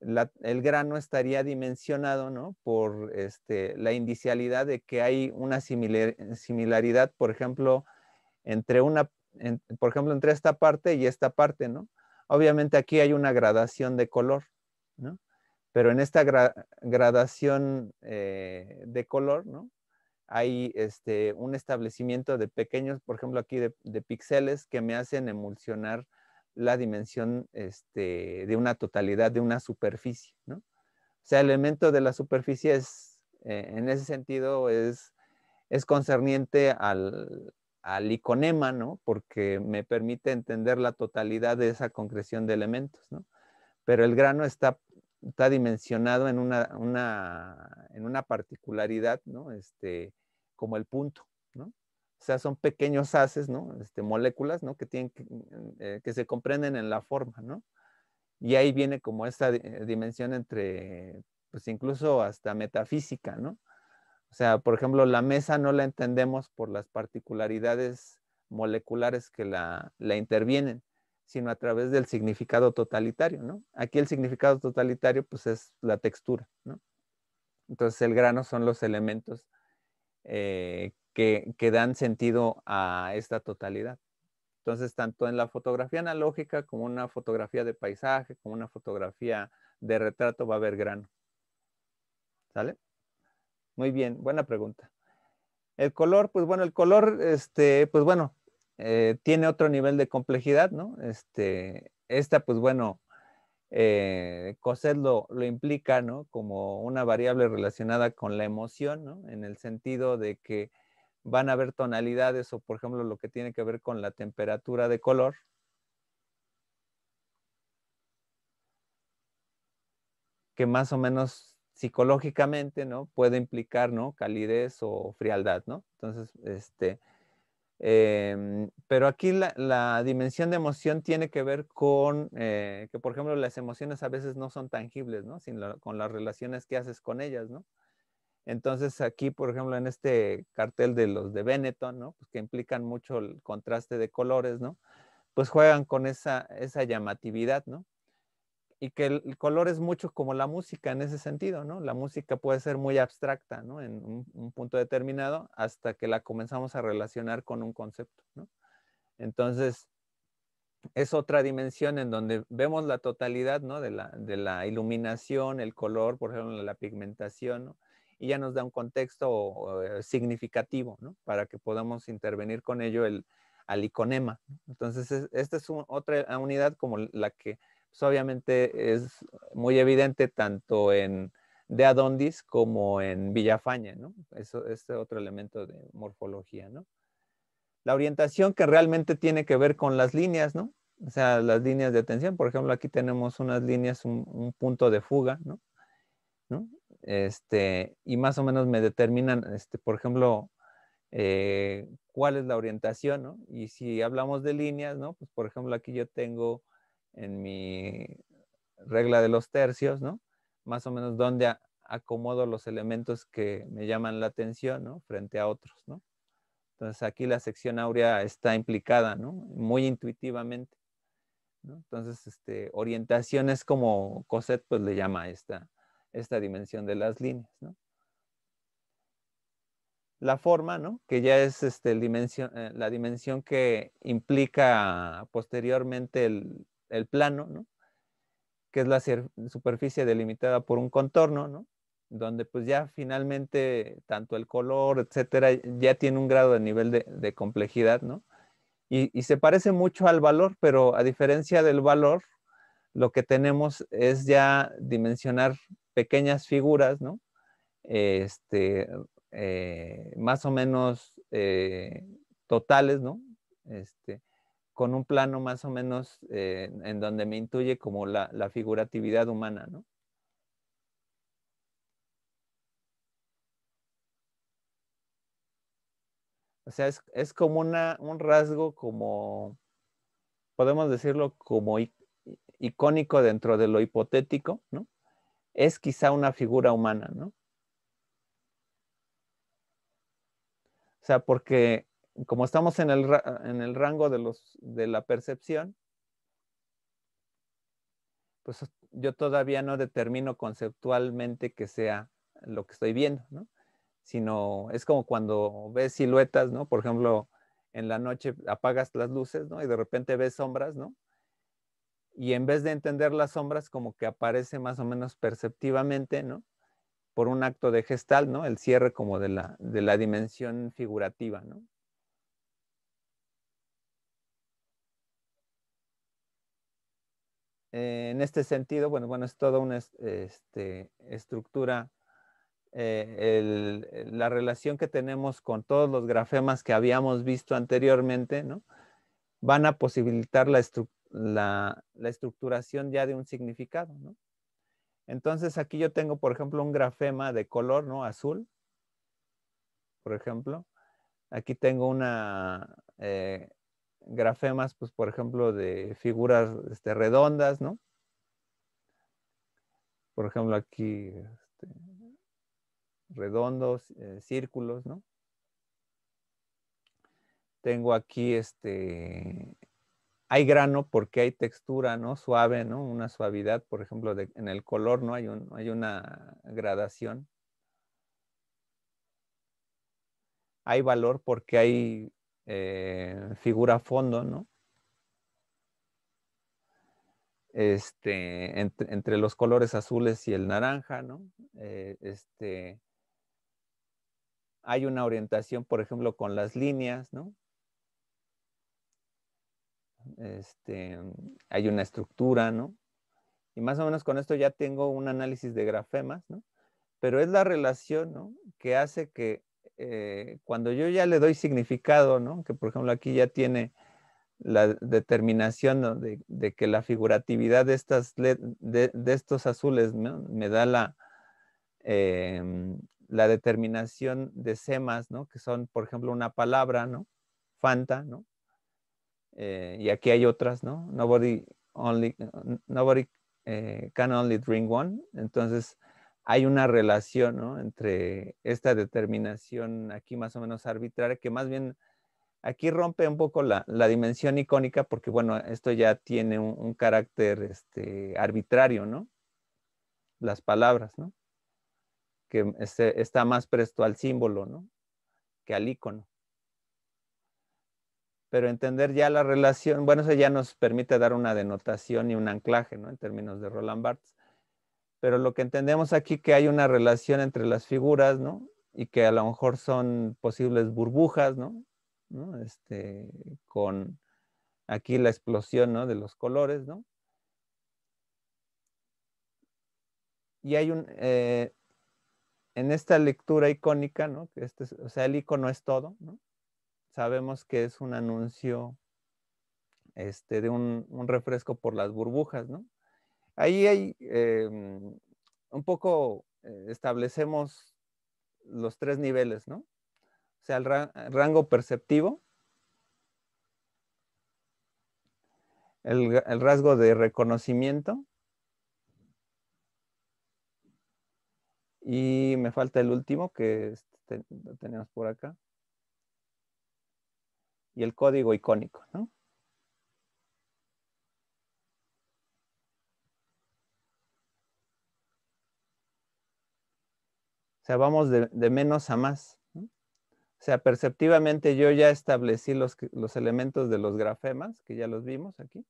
el grano estaría dimensionado ¿no? por este, la indicialidad de que hay una similaridad, por ejemplo, entre una, por ejemplo, entre esta parte y esta parte, ¿no? Obviamente aquí hay una gradación de color, ¿no? Pero en esta gradación eh, de color, ¿no? Hay este, un establecimiento de pequeños, por ejemplo, aquí de, píxeles que me hacen emulsionar la dimensión este, de una totalidad, de una superficie, ¿no? O sea, el elemento de la superficie es, eh, en ese sentido, es, es concerniente al, al iconema, ¿no? Porque me permite entender la totalidad de esa concreción de elementos, ¿no? Pero el grano está, dimensionado en una, particularidad, ¿no? Este, como el punto, ¿no? O sea, son pequeños haces, ¿no? Este, moléculas, ¿no? Que, tienen que, eh, que se comprenden en la forma, ¿no? Y ahí viene como esta eh, dimensión entre, pues incluso hasta metafísica, ¿no? O sea, por ejemplo, la mesa no la entendemos por las particularidades moleculares que la, intervienen, sino a través del significado totalitario, ¿no? Aquí el significado totalitario, pues, es la textura, ¿no? Entonces, el grano son los elementos eh, que, que dan sentido a esta totalidad. Entonces, tanto en la fotografía analógica como una fotografía de paisaje, como una fotografía de retrato, va a haber grano. ¿Sale? Muy bien, buena pregunta. El color, pues bueno, el color, este, pues bueno, eh, tiene otro nivel de complejidad, ¿no? Este, esta, pues bueno, eh, lo, lo, implica, ¿no? Como una variable relacionada con la emoción, ¿no? En el sentido de que van a haber tonalidades o, por ejemplo, lo que tiene que ver con la temperatura de color. que más o menos psicológicamente, ¿no? Puede implicar, ¿no? Calidez o frialdad, ¿no? Entonces, este, em, pero aquí la, dimensión de emoción tiene que ver con eh, que, por ejemplo, las emociones a veces no son tangibles, ¿no? con las relaciones que haces con ellas, ¿no? Entonces aquí, por ejemplo, en este cartel de los de Benetton, ¿no? Pues que implican mucho el contraste de colores, ¿no? Pues juegan con esa, esa llamatividad, ¿no? y que el color es mucho como la música en ese sentido, ¿no? La música puede ser muy abstracta, ¿no? En un, punto determinado hasta que la comenzamos a relacionar con un concepto, ¿no? Entonces, es otra dimensión en donde vemos la totalidad, ¿no? De la, iluminación, el color, por ejemplo, la pigmentación, ¿no? Y ya nos da un contexto eh, significativo, ¿no? Para que podamos intervenir con ello el, al iconema. Entonces, esta es otra unidad como la que pues obviamente es muy evidente tanto en de Adondis como en Villafaña, ¿no? Eso, este otro elemento de morfología, ¿no? La orientación que realmente tiene que ver con las líneas, ¿no? O sea, las líneas de atención. por ejemplo, aquí tenemos unas líneas, un, punto de fuga, ¿no? Este, y más o menos me determinan, este, por ejemplo, eh, cuál es la orientación, ¿no? Y si hablamos de líneas, ¿no? Pues, por ejemplo, aquí yo tengo en mi regla de los tercios, ¿no? Más o menos donde acomodo los elementos que me llaman la atención, ¿no? Frente a otros, ¿no? Entonces aquí la sección áurea está implicada, ¿no? Muy intuitivamente, ¿no? Entonces, este, orientación es como Cosette pues le llama esta, esta dimensión de las líneas, ¿no? La forma, ¿no? Que ya es este, eh, la dimensión que implica posteriormente el, el plano, ¿no? que es la superficie delimitada por un contorno, ¿no? donde pues ya finalmente tanto el color, etcétera, ya tiene un grado de nivel de, complejidad, ¿no? Y, se parece mucho al valor, pero a diferencia del valor, lo que tenemos es ya dimensionar pequeñas figuras, ¿no? Este, eh, más o menos eh, totales, ¿no? Este, con un plano más o menos eh, en donde me intuye como la, figuratividad humana, ¿no? O sea, es, como un rasgo como, podemos decirlo, como icónico dentro de lo hipotético, ¿no? Es quizá una figura humana, ¿no? O sea, porque como estamos en el, rango de, la percepción, pues yo todavía no determino conceptualmente que sea lo que estoy viendo, ¿no? Sino es como cuando ves siluetas, ¿no? Por ejemplo, en la noche apagas las luces, ¿no? Y de repente ves sombras, ¿no? Y en vez de entender las sombras, como que aparece más o menos perceptivamente, ¿no? Por un acto de gestal, ¿no? El cierre como de la, de la dimensión figurativa, ¿no? Eh, en este sentido, bueno, bueno, es toda una este, estructura, eh, la relación que tenemos con todos los grafemas que habíamos visto anteriormente, ¿no? Van a posibilitar la, la, estructuración ya de un significado, ¿no? Entonces aquí yo tengo, por ejemplo, un grafema de color, ¿no? Azul, por ejemplo. Aquí tengo una, eh, grafemas, pues por ejemplo, de figuras este, redondas, ¿no? Por ejemplo, aquí este, redondos, eh, círculos, ¿no? Tengo aquí este, hay grano porque hay textura, ¿no? Suave, ¿no? Una suavidad, por ejemplo, en el color, ¿no? Hay, hay una gradación. Hay valor porque hay eh, figura a fondo ¿no? Este, entre, los colores azules y el naranja, ¿no? Eh, este, hay una orientación, por ejemplo, con las líneas, ¿no? Este, hay una estructura, ¿no? Y más o menos con esto ya tengo un análisis de grafemas, ¿no? Pero es la relación, ¿no? Que hace que eh, cuando yo ya le doy significado, ¿no? que por ejemplo aquí ya tiene la determinación de, que la figuratividad de, estas de, estos azules me da la, em, la determinación de semas, ¿no? que son, por ejemplo, una palabra, ¿no? Fanta, ¿no? Eh, y aquí hay otras, ¿no? Nobody, only, eh, can only drink one. Entonces, hay una relación ¿no? entre esta determinación aquí más o menos arbitraria, que más bien aquí rompe un poco la, dimensión icónica, porque bueno, esto ya tiene un, carácter este, arbitrario, ¿no? Las palabras, ¿no? Que este, está más presto al símbolo, ¿no? Que al icono. Pero entender ya la relación, bueno, eso ya nos permite dar una denotación y un anclaje, ¿no? En términos de Roland Barthes pero lo que entendemos aquí que hay una relación entre las figuras, ¿no? Y que a lo mejor son posibles burbujas, ¿no? Este, con aquí la explosión, ¿no? De los colores, ¿no? Y hay un, eh, en esta lectura icónica, ¿no? Este o sea, el icono es todo, ¿no? Sabemos que es un anuncio este, de un refresco por las burbujas, ¿no? Ahí hay em, un poco, eh, establecemos los tres niveles, ¿no? O sea, el rango perceptivo, el, rasgo de reconocimiento, y me falta el último que lo tenemos por acá, y el código icónico, ¿no? sea, vamos de, menos a más. O sea, perceptivamente yo ya establecí los, elementos de los grafemas, que ya los vimos aquí.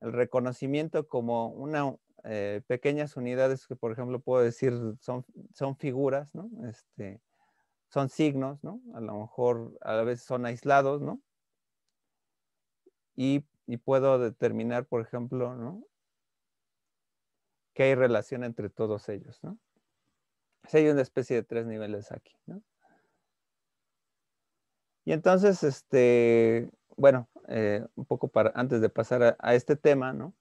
El reconocimiento como una, eh, pequeñas unidades que, por ejemplo, puedo decir son, son figuras, ¿no? Este, son signos, ¿no? A lo mejor a veces son aislados, ¿no? Y, y puedo determinar, por ejemplo, ¿no? Que hay relación entre todos ellos, ¿no? Si hay una especie de tres niveles aquí, ¿no? Y entonces, este, bueno, eh, un poco para, antes de pasar a, este tema, ¿no?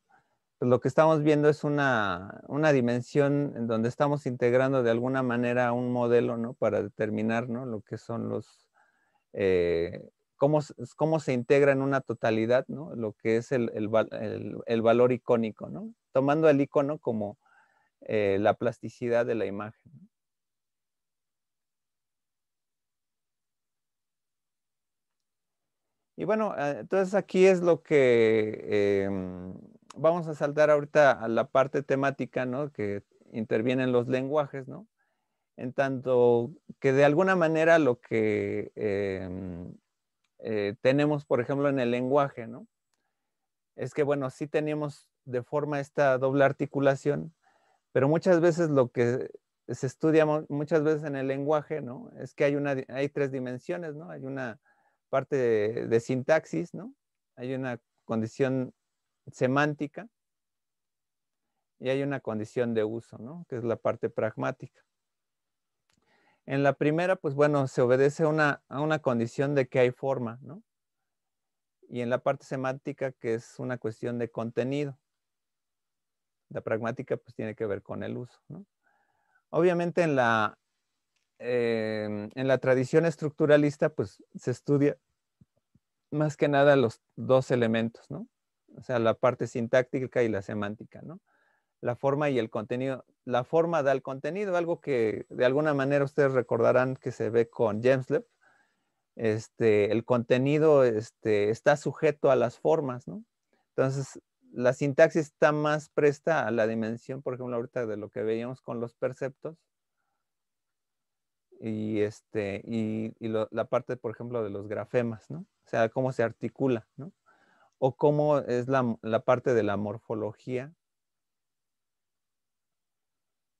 Pues lo que estamos viendo es una, dimensión en donde estamos integrando de alguna manera un modelo, ¿no? Para determinar, ¿no? Lo que son los, eh, cómo, se integra en una totalidad, ¿no? Lo que es el, valor icónico, ¿no? Tomando el icono como eh, la plasticidad de la imagen. Y bueno, ah, entonces aquí es lo que em, vamos a saltar ahorita a la parte temática, ¿no? Que intervienen los lenguajes, ¿no? En tanto que de alguna manera lo que em, eh, tenemos, por ejemplo, en el lenguaje, ¿no? Es que, bueno, sí tenemos de forma esta doble articulación, pero muchas veces lo que se estudia muchas veces en el lenguaje, ¿no? Es que hay, una, hay tres dimensiones, ¿no? Hay una parte de, sintaxis, ¿no? Hay una condición semántica y hay una condición de uso, ¿no? Que es la parte pragmática. En la primera, pues bueno, se obedece a una condición de que hay forma, ¿no? Y en la parte semántica, que es una cuestión de contenido. La pragmática, pues tiene que ver con el uso, ¿no? Obviamente en la, eh, en la tradición estructuralista, pues se estudia más que nada los dos elementos, ¿no? O sea, la parte sintáctica y la semántica, ¿no? La forma y el contenido. La forma da el contenido, algo que de alguna manera ustedes recordarán que se ve con James Lepp. Este, el contenido este, está sujeto a las formas, ¿no? Entonces, la sintaxis está más presta a la dimensión, por ejemplo, ahorita de lo que veíamos con los perceptos, y, este, y, la parte, por ejemplo, de los grafemas, ¿no? O sea, cómo se articula, ¿no? O cómo es la, parte de la morfología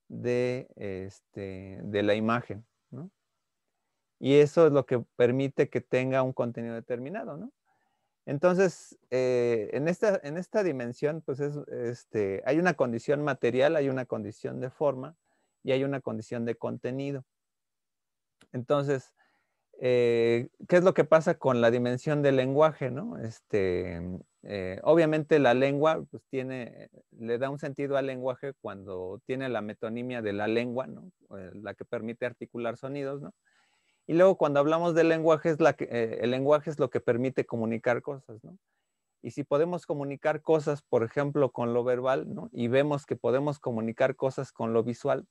de, este, de la imagen, ¿no? Y eso es lo que permite que tenga un contenido determinado, ¿no? Entonces, eh, en, esta, en esta dimensión, pues es, este, hay una condición material, hay una condición de forma y hay una condición de contenido. Entonces, eh, ¿qué es lo que pasa con la dimensión del lenguaje? ¿no? Este, eh, obviamente la lengua pues, le da un sentido al lenguaje cuando tiene la metonimia de la lengua, eh, la que permite articular sonidos. Y luego cuando hablamos del lenguaje, el lenguaje es lo que permite comunicar cosas. Y si podemos comunicar cosas, por ejemplo, con lo verbal, y vemos que podemos comunicar cosas con lo visual,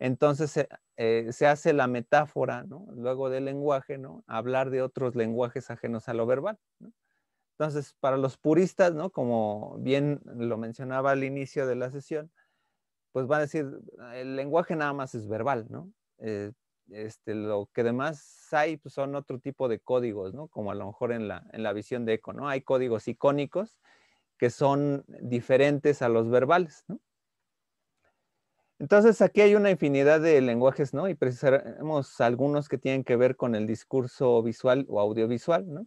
entonces eh, se, hace la metáfora, ¿no? Luego del lenguaje, ¿no? Hablar de otros lenguajes ajenos a lo verbal. ¿no? Entonces, para los puristas, ¿no? Como bien lo mencionaba al inicio de la sesión, pues van a decir, el lenguaje nada más es verbal, ¿no? Eh, este, lo que demás hay pues, son otro tipo de códigos, ¿no? Como a lo mejor en la, en la visión de Eco, ¿no? Hay códigos icónicos que son diferentes a los verbales, ¿no? Entonces aquí hay una infinidad de lenguajes, ¿no? Y precisaremos algunos que tienen que ver con el discurso visual o audiovisual, ¿no?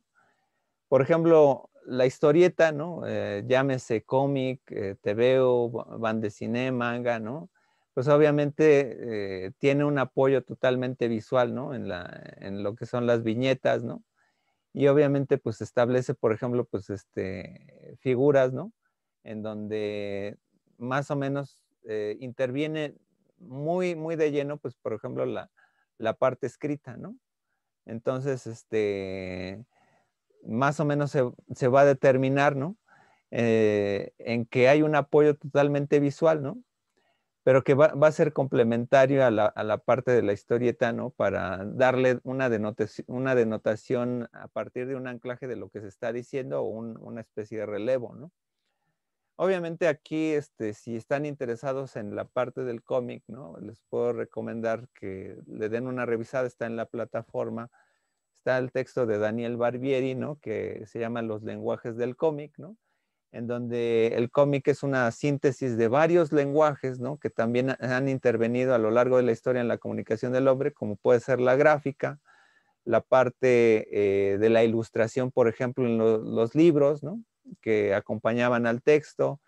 Por ejemplo, la historieta, ¿no? Eh, llámese cómic, eh, TVO, van de cine, manga, ¿no? Pues obviamente eh, tiene un apoyo totalmente visual, ¿no? En, la, en lo que son las viñetas, ¿no? Y obviamente pues establece, por ejemplo, pues este, figuras, ¿no? En donde más o menos eh, interviene muy, muy de lleno, pues, por ejemplo, la, parte escrita, ¿no? Entonces, este, más o menos se, va a determinar, ¿no? Eh, en que hay un apoyo totalmente visual, ¿no? Pero que va, a ser complementario a la, parte de la historieta, ¿no? Para darle una denotación, una denotación a partir de un anclaje de lo que se está diciendo o una especie de relevo, ¿no? Obviamente aquí, este, si están interesados en la parte del cómic, ¿no? Les puedo recomendar que le den una revisada, está en la plataforma, está el texto de Daniel Barbieri, ¿no? Que se llama Los lenguajes del cómic, ¿no? En donde el cómic es una síntesis de varios lenguajes, ¿no? Que también han intervenido a lo largo de la historia en la comunicación del hombre, como puede ser la gráfica, la parte eh, de la ilustración, por ejemplo, en los libros, ¿no? que acompañaban al texto.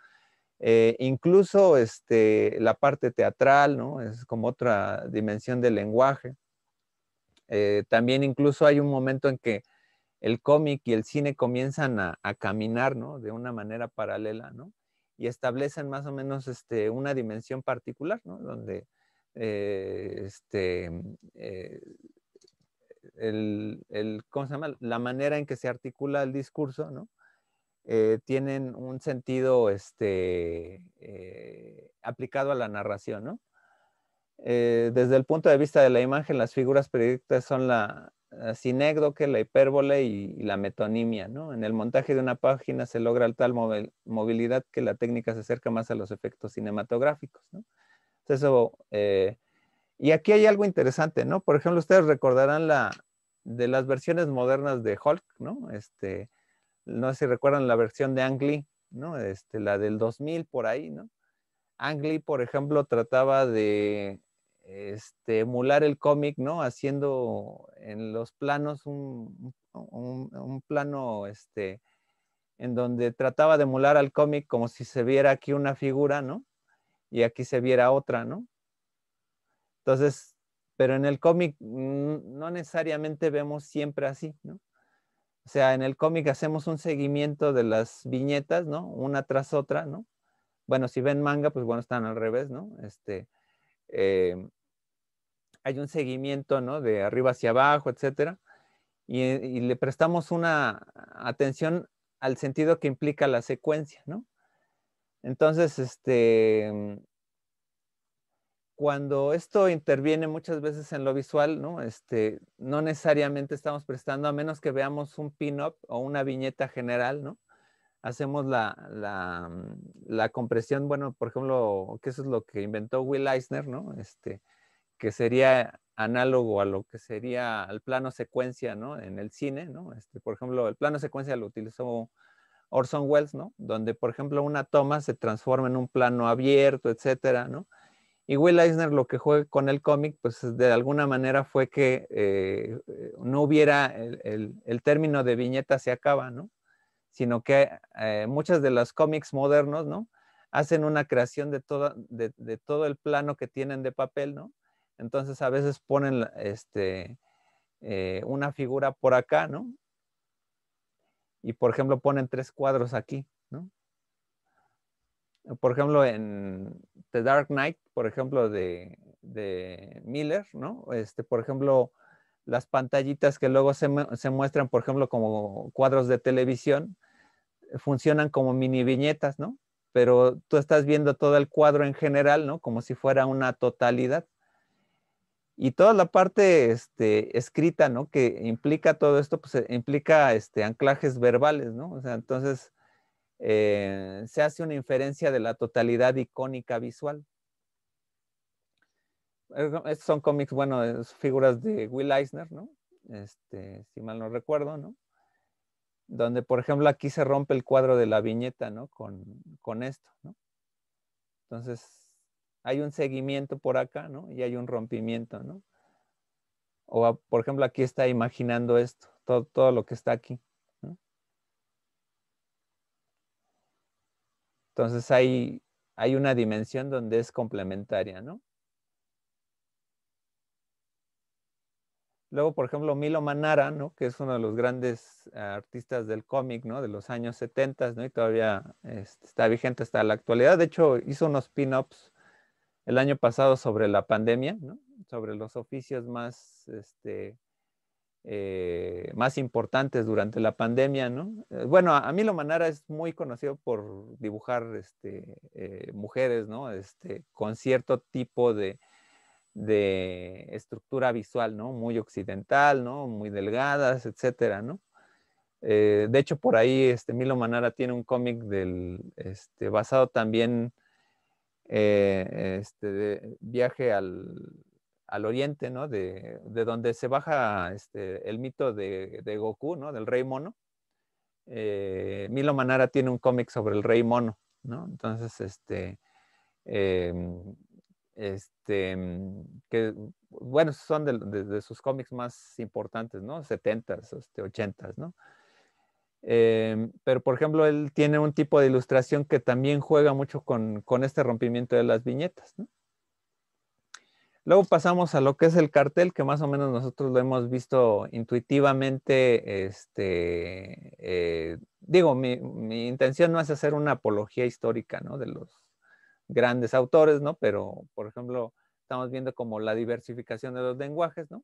Eh, incluso este, la parte teatral, ¿no? Es como otra dimensión del lenguaje. Eh, también incluso hay un momento en que el cómic y el cine comienzan a, caminar, ¿no? De una manera paralela, ¿no? Y establecen más o menos este, una dimensión particular, ¿no? Donde eh, este, el, el, ¿cómo se llama? La manera en que se articula el discurso, ¿no? Eh, tienen un sentido este, eh, aplicado a la narración, ¿no? Eh, desde el punto de vista de la imagen, las figuras predictas son la, la la hipérbole y, la metonimia, En el montaje de una página se logra tal movilidad que la técnica se acerca más a los efectos cinematográficos, y aquí hay algo interesante, Por ejemplo, ustedes recordarán la, de las versiones modernas de Hulk, Este, no sé si recuerdan la versión de Ang Lee, ¿no? Este, la del 2000 por ahí, ¿no? Ang Lee, por ejemplo, trataba de este, emular el cómic, ¿no? Haciendo en los planos un, un plano, este, en donde trataba de emular al cómic como si se viera aquí una figura, ¿no? Y aquí se viera otra, ¿no? Entonces, pero en el cómic mm, no necesariamente vemos siempre así, ¿no? O sea, en el cómic hacemos un seguimiento de las viñetas, ¿no? Una tras otra, ¿no? Bueno, si ven manga, pues bueno, están al revés, ¿no? Este, em, hay un seguimiento, ¿no? De arriba hacia abajo, etcétera. y, le prestamos una atención al sentido que implica la secuencia, ¿no? Entonces, este, cuando esto interviene muchas veces en lo visual, ¿no? Este, no necesariamente estamos prestando, a menos que veamos un pin-up o una viñeta general, ¿no? Hacemos la, compresión, bueno, por ejemplo, que eso es lo que inventó Will Eisner, ¿no? Este, que sería análogo a lo que sería el plano secuencia, ¿no? En el cine, ¿no? Este, por ejemplo, el plano secuencia lo utilizó Orson Welles, ¿no? Donde, por ejemplo, una toma se transforma en un plano abierto, etcétera, ¿no? Y Will Eisner lo que juega con el cómic, pues de alguna manera fue que eh, eh, no hubiera el, término de viñeta se acaba, ¿no? Sino que eh, muchas de los cómics modernos, ¿no? Hacen una creación de todo, de, todo el plano que tienen de papel, ¿no? Entonces a veces ponen este, una figura por acá, ¿no? Y por ejemplo ponen tres cuadros aquí, ¿no? Por ejemplo, en The Dark Knight, por ejemplo, de, Miller, ¿no? Este, por ejemplo, las pantallitas que luego se, muestran, por ejemplo, como cuadros de televisión, funcionan como mini viñetas, ¿no? Pero tú estás viendo todo el cuadro en general, ¿no? Como si fuera una totalidad. Y toda la parte este, escrita, ¿no? Que implica todo esto, pues eh, implica este, anclajes verbales, ¿no? O sea, entonces eh, se hace una inferencia de la totalidad icónica visual estos son cómics, bueno, figuras de Will Eisner, ¿no? Este, si mal no recuerdo, ¿no? Donde, por ejemplo, aquí se rompe el cuadro de la viñeta, ¿no? Con, esto, ¿no? Entonces, hay un seguimiento por acá, ¿no? Y hay un rompimiento, ¿no? O, por ejemplo, aquí está imaginando esto, todo, lo que está aquí. Entonces, hay, hay una dimensión donde es complementaria, ¿no? Luego, por ejemplo, Milo Manara, ¿no? que es uno de los grandes ah, artistas del cómic ¿no? de los años 70, ¿no? y todavía este, está vigente hasta la actualidad. De hecho, hizo unos pin-ups el año pasado sobre la pandemia, ¿no? sobre los oficios más, este, eh, más importantes durante la pandemia. ¿no? Eh, bueno, a Milo Manara es muy conocido por dibujar este, eh, mujeres ¿no? este, con cierto tipo de de estructura visual, ¿no? Muy occidental, ¿no? Muy delgadas, etcétera, ¿no? Eh, de hecho, por ahí este, Milo Manara tiene un cómic del, este, basado también eh, este, viaje al, oriente, ¿no? De, donde se baja este, el mito de, Goku, ¿no? Del rey mono. Eh, Milo Manara tiene un cómic sobre el rey mono, ¿no? Entonces, este, em, este, mm, que mm, bueno, son de, sus cómics más importantes, ¿no? 70s, este, 80s, ¿no? Em, pero, por ejemplo, él tiene un tipo de ilustración que también juega mucho con, este rompimiento de las viñetas, ¿no? Luego pasamos a lo que es el cartel, que más o menos nosotros lo hemos visto intuitivamente. Este, eh, digo, mi, mi, intención no es hacer una apología histórica ¿no? de los grandes autores, ¿no? Pero, por ejemplo, estamos viendo como la diversificación de los lenguajes, ¿no?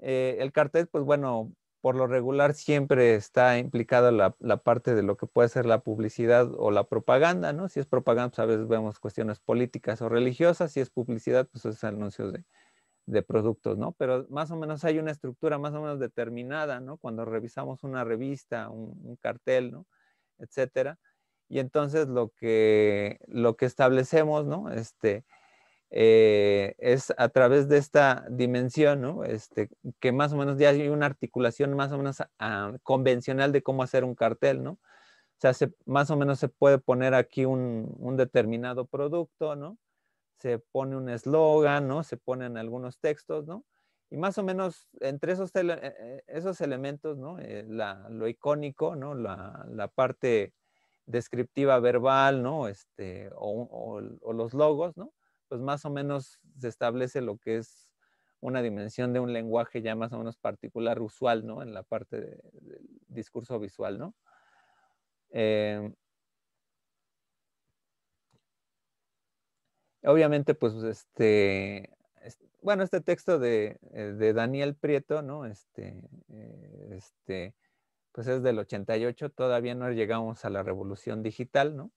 Eh, el cartel, pues bueno, por lo regular siempre está implicada la, parte de lo que puede ser la publicidad o la propaganda, ¿no? Si es propaganda, pues a veces vemos cuestiones políticas o religiosas, si es publicidad, pues es anuncios de, productos, ¿no? Pero más o menos hay una estructura más o menos determinada, ¿no? Cuando revisamos una revista, un, un cartel, ¿no? Etcétera. Y entonces lo que, lo que establecemos, ¿no? Este, eh, es a través de esta dimensión, ¿no? Este, que más o menos ya hay una articulación más o menos ah, convencional de cómo hacer un cartel, ¿no? O sea, más o menos se puede poner aquí un, determinado producto, ¿no? Se pone un eslogan, ¿no? Se ponen algunos textos, ¿no? y más o menos entre esos, e, e, esos elementos, eh, lo icónico, ¿no? La, la, parte descriptiva verbal, ¿no? Este, o, los logos, ¿no? Pues más o menos se establece lo que es una dimensión de un lenguaje ya más o menos particular, usual, ¿no? En la parte del discurso visual, ¿no? Eh, obviamente, pues, este, bueno, este texto de, eh, de Daniel Prieto, ¿no? Este, eh, este pues es del 88, todavía no llegamos a la revolución digital, ¿no?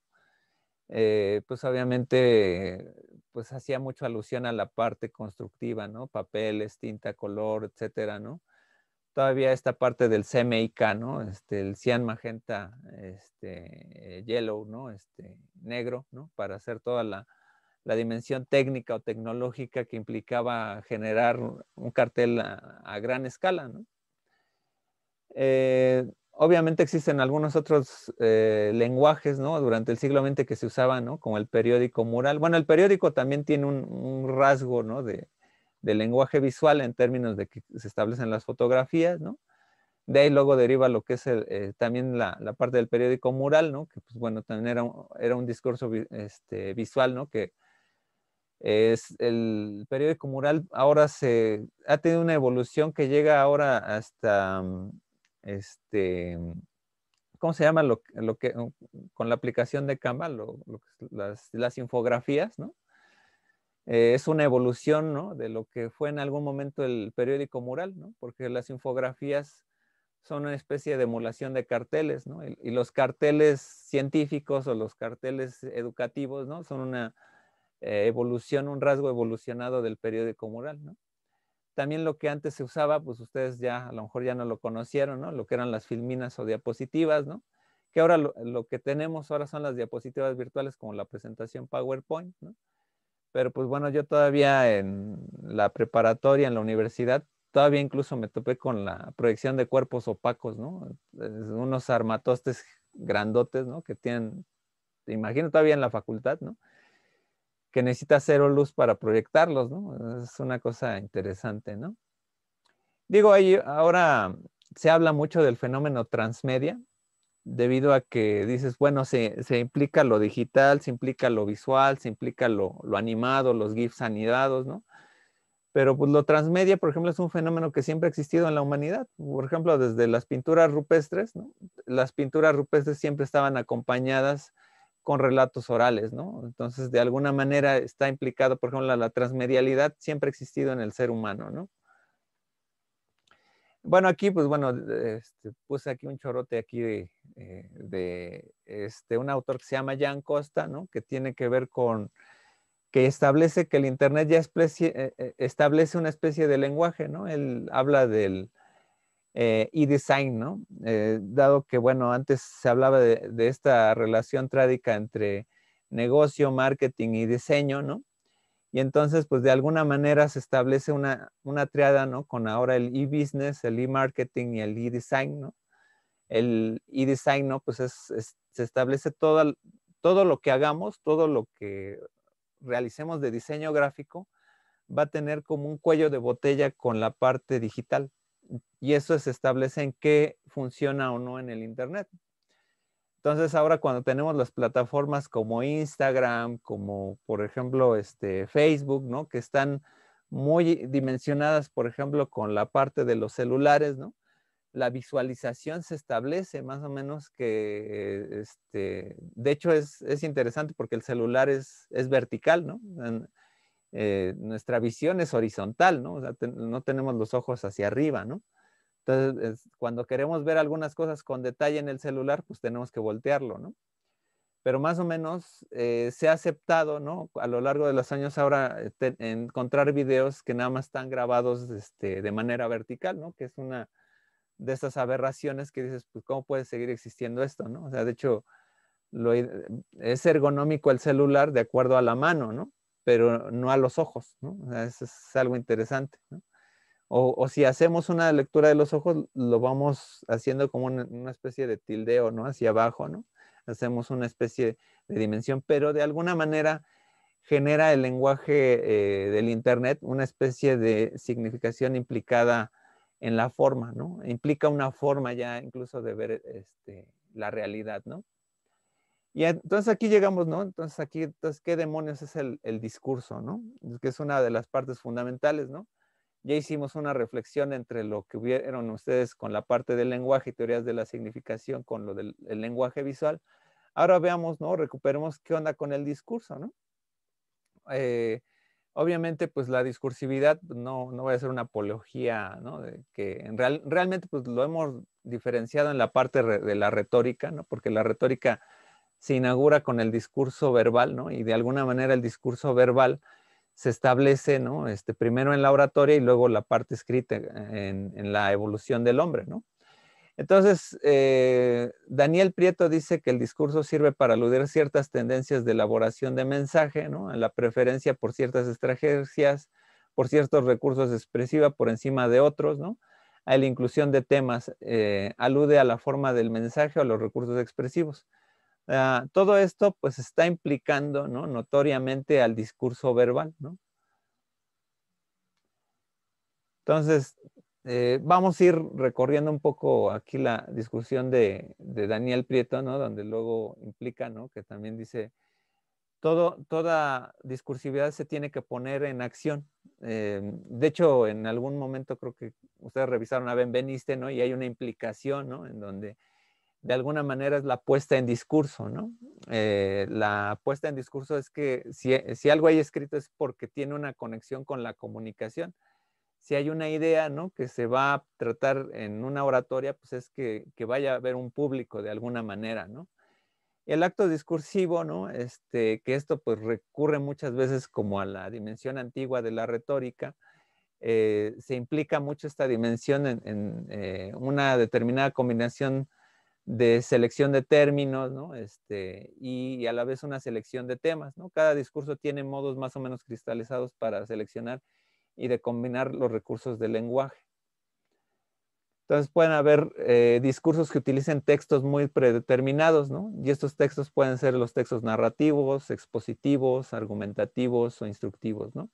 Eh, pues obviamente, pues hacía mucho alusión a la parte constructiva, ¿no? Papeles, tinta, color, etcétera, ¿no? Todavía esta parte del CMYK, ¿no? Este, el cian, magenta, este, eh, yellow, ¿no? Este, negro, ¿no? Para hacer toda la, dimensión técnica o tecnológica que implicaba generar un cartel a gran escala, ¿no? Eh, obviamente existen algunos otros eh, lenguajes, Durante el siglo XX que se usaban, ¿no? Como el periódico mural. Bueno, el periódico también tiene un, rasgo, De, lenguaje visual en términos de que se establecen las fotografías, ¿no? De ahí luego deriva lo que es eh, también la, parte del periódico mural, ¿no? Que pues bueno, también era un, discurso este, visual, ¿no? Que es el periódico mural ahora se ha tenido una evolución que llega ahora hasta mm, este, ¿cómo se llama? Lo, que, con la aplicación de Canva, las, infografías, ¿no? Eh, es una evolución, ¿no? De lo que fue en algún momento el periódico mural, ¿no? Porque las infografías son una especie de emulación de carteles, ¿no? Y, los carteles científicos o los carteles educativos, ¿no? Son una eh, evolución, un rasgo evolucionado del periódico mural, ¿no? también lo que antes se usaba, pues ustedes ya a lo mejor ya no lo conocieron, ¿no? Lo que eran las filminas o diapositivas, ¿no? Que ahora lo, que tenemos ahora son las diapositivas virtuales como la presentación PowerPoint, ¿no? Pero pues bueno, yo todavía en la preparatoria, en la universidad, todavía incluso me topé con la proyección de cuerpos opacos, ¿no? Unos armatostes grandotes, ¿no? Que tienen, te imagino todavía en la facultad, ¿no? que necesita cero luz para proyectarlos, ¿no? Es una cosa interesante, ¿no? Digo, ahí ahora se habla mucho del fenómeno transmedia, debido a que dices, bueno, se, implica lo digital, se implica lo visual, se implica lo, lo animado, los GIFs animados, ¿no? Pero pues lo transmedia, por ejemplo, es un fenómeno que siempre ha existido en la humanidad. Por ejemplo, desde las pinturas rupestres, ¿no? las pinturas rupestres siempre estaban acompañadas con relatos orales, ¿no? Entonces, de alguna manera está implicado, por ejemplo, la, transmedialidad siempre ha existido en el ser humano, ¿no? Bueno, aquí, pues bueno, este, puse aquí un chorote aquí eh, de, este, un autor que se llama Jan Costa, ¿no? Que tiene que ver con, que establece que el Internet ya eh, eh, establece una especie de lenguaje, ¿no? Él habla del, eh, y design, ¿no? Eh, dado que, bueno, antes se hablaba de, esta relación trádica entre negocio, marketing y diseño, ¿no? Y entonces, pues de alguna manera se establece una, una triada, ¿no? Con ahora el e-business, el e-marketing y el e-design, ¿no? El e-design, ¿no? Pues se establece todo, todo lo que hagamos, todo lo que realicemos de diseño gráfico, va a tener como un cuello de botella con la parte digital y eso se establece en qué funciona o no en el Internet. Entonces ahora cuando tenemos las plataformas como Instagram, como por ejemplo este, Facebook, ¿no? Que están muy dimensionadas, por ejemplo, con la parte de los celulares, ¿no? La visualización se establece más o menos que, este, de hecho es, interesante porque el celular es, vertical, ¿no? Eh, nuestra visión es horizontal, ¿no? O sea, no tenemos los ojos hacia arriba, ¿no? Entonces, cuando queremos ver algunas cosas con detalle en el celular, pues tenemos que voltearlo, ¿no? Pero más o menos eh, se ha aceptado, ¿no? A lo largo de los años ahora eh, encontrar videos que nada más están grabados este, de manera vertical, ¿no? Que es una de esas aberraciones que dices, pues, ¿cómo puede seguir existiendo esto, no? O sea, de hecho, es ergonómico el celular de acuerdo a la mano, ¿no? pero no a los ojos, ¿no? O sea, eso es algo interesante, ¿no? O, si hacemos una lectura de los ojos, lo vamos haciendo como una, especie de tildeo, ¿no? Hacia abajo, ¿no? Hacemos una especie de dimensión, pero de alguna manera genera el lenguaje eh, del Internet una especie de significación implicada en la forma, ¿no? Implica una forma ya incluso de ver este, la realidad, ¿no? Y entonces aquí llegamos, ¿no? Entonces aquí, entonces, ¿qué demonios es el, discurso, ¿no? Que es una de las partes fundamentales, ¿no? Ya hicimos una reflexión entre lo que hubieron ustedes con la parte del lenguaje y teorías de la significación con lo del lenguaje visual. Ahora veamos, ¿no? Recuperemos qué onda con el discurso, ¿no? Eh, obviamente, pues la discursividad pues, no, no va a ser una apología, ¿no? De que en realmente, pues lo hemos diferenciado en la parte de la retórica, ¿no? Porque la retórica se inaugura con el discurso verbal, ¿no? Y de alguna manera el discurso verbal se establece, ¿no? Este, primero en la oratoria y luego la parte escrita eh, en, la evolución del hombre, ¿no? Entonces, eh, Daniel Prieto dice que el discurso sirve para aludir ciertas tendencias de elaboración de mensaje, ¿no? La preferencia por ciertas estrategias, por ciertos recursos expresivos por encima de otros, ¿no? A la inclusión de temas, eh, alude a la forma del mensaje o a los recursos expresivos todo esto pues está implicando notoriamente al discurso verbal. ¿no? Entonces, eh, vamos a ir recorriendo un poco aquí la discusión de, Daniel Prieto, ¿no? donde luego implica ¿no? que también dice, todo, toda discursividad se tiene que poner en acción. Eh, de hecho, en algún momento creo que ustedes revisaron a Benveniste, ¿no? Y hay una implicación, ¿no? En donde de alguna manera es la puesta en discurso, ¿no? Eh, la puesta en discurso es que si, eh, si, algo hay escrito es porque tiene una conexión con la comunicación. Si hay una idea, ¿no? Que se va a tratar en una oratoria, pues es que, que vaya a haber un público de alguna manera, ¿no? El acto discursivo, ¿no? Este, que esto pues recurre muchas veces como a la dimensión antigua de la retórica, eh, se implica mucho esta dimensión en, en una determinada combinación de selección de términos, ¿no? Este, y, a la vez una selección de temas, ¿no? Cada discurso tiene modos más o menos cristalizados para seleccionar y de combinar los recursos del lenguaje. Entonces pueden haber eh, discursos que utilicen textos muy predeterminados, ¿no? Y estos textos pueden ser los textos narrativos, expositivos, argumentativos o instructivos, ¿no?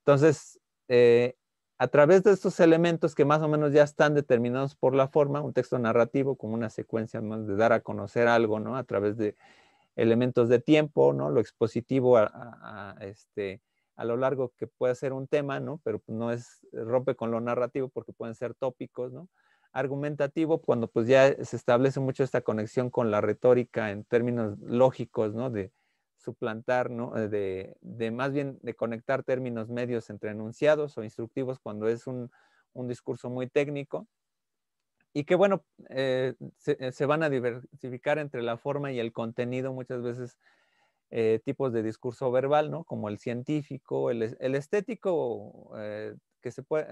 Entonces, eh, a través de estos elementos que más o menos ya están determinados por la forma, un texto narrativo como una secuencia más de dar a conocer algo, ¿no? A través de elementos de tiempo, ¿no? Lo expositivo a, este, a lo largo que puede ser un tema, ¿no? Pero pues no es, rompe con lo narrativo porque pueden ser tópicos, ¿no? Argumentativo, cuando pues ya se establece mucho esta conexión con la retórica en términos lógicos, ¿no? De, suplantar, ¿no? Eh, de, más bien de conectar términos medios entre enunciados o instructivos cuando es un, discurso muy técnico. Y que bueno, eh, eh, se, van a diversificar entre la forma y el contenido muchas veces tipos de discurso verbal, ¿no? Como el científico, el, estético, que se puede,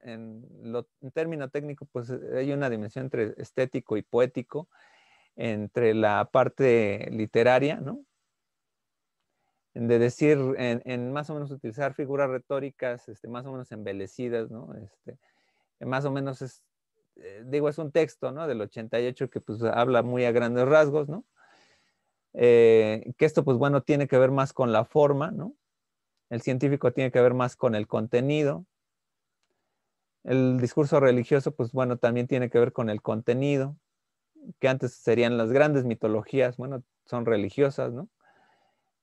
en, lo, en término técnico, pues hay una dimensión entre estético y poético, entre la parte literaria, ¿no? de decir, en, más o menos utilizar figuras retóricas, este, más o menos embelecidas, ¿no? Este, más o menos es, eh, digo, es un texto, ¿no? Del 88 que pues habla muy a grandes rasgos, ¿no? Eh, que esto, pues bueno, tiene que ver más con la forma, ¿no? El científico tiene que ver más con el contenido. El discurso religioso, pues bueno, también tiene que ver con el contenido, que antes serían las grandes mitologías, bueno, son religiosas, ¿no?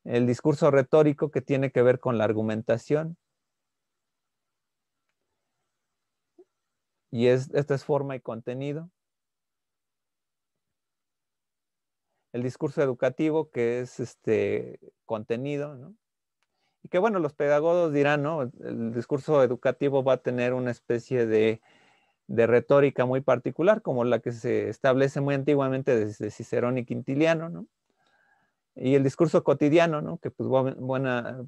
el discurso retórico que tiene que ver con la argumentación. Y es, esta es forma y contenido. El discurso educativo, que es este contenido, ¿no? Y que bueno, los pedagogos dirán, ¿no? El discurso educativo va a tener una especie de, de retórica muy particular, como la que se establece muy antiguamente desde Cicerón y Quintiliano, ¿no? y el discurso cotidiano, ¿no? Que pues buena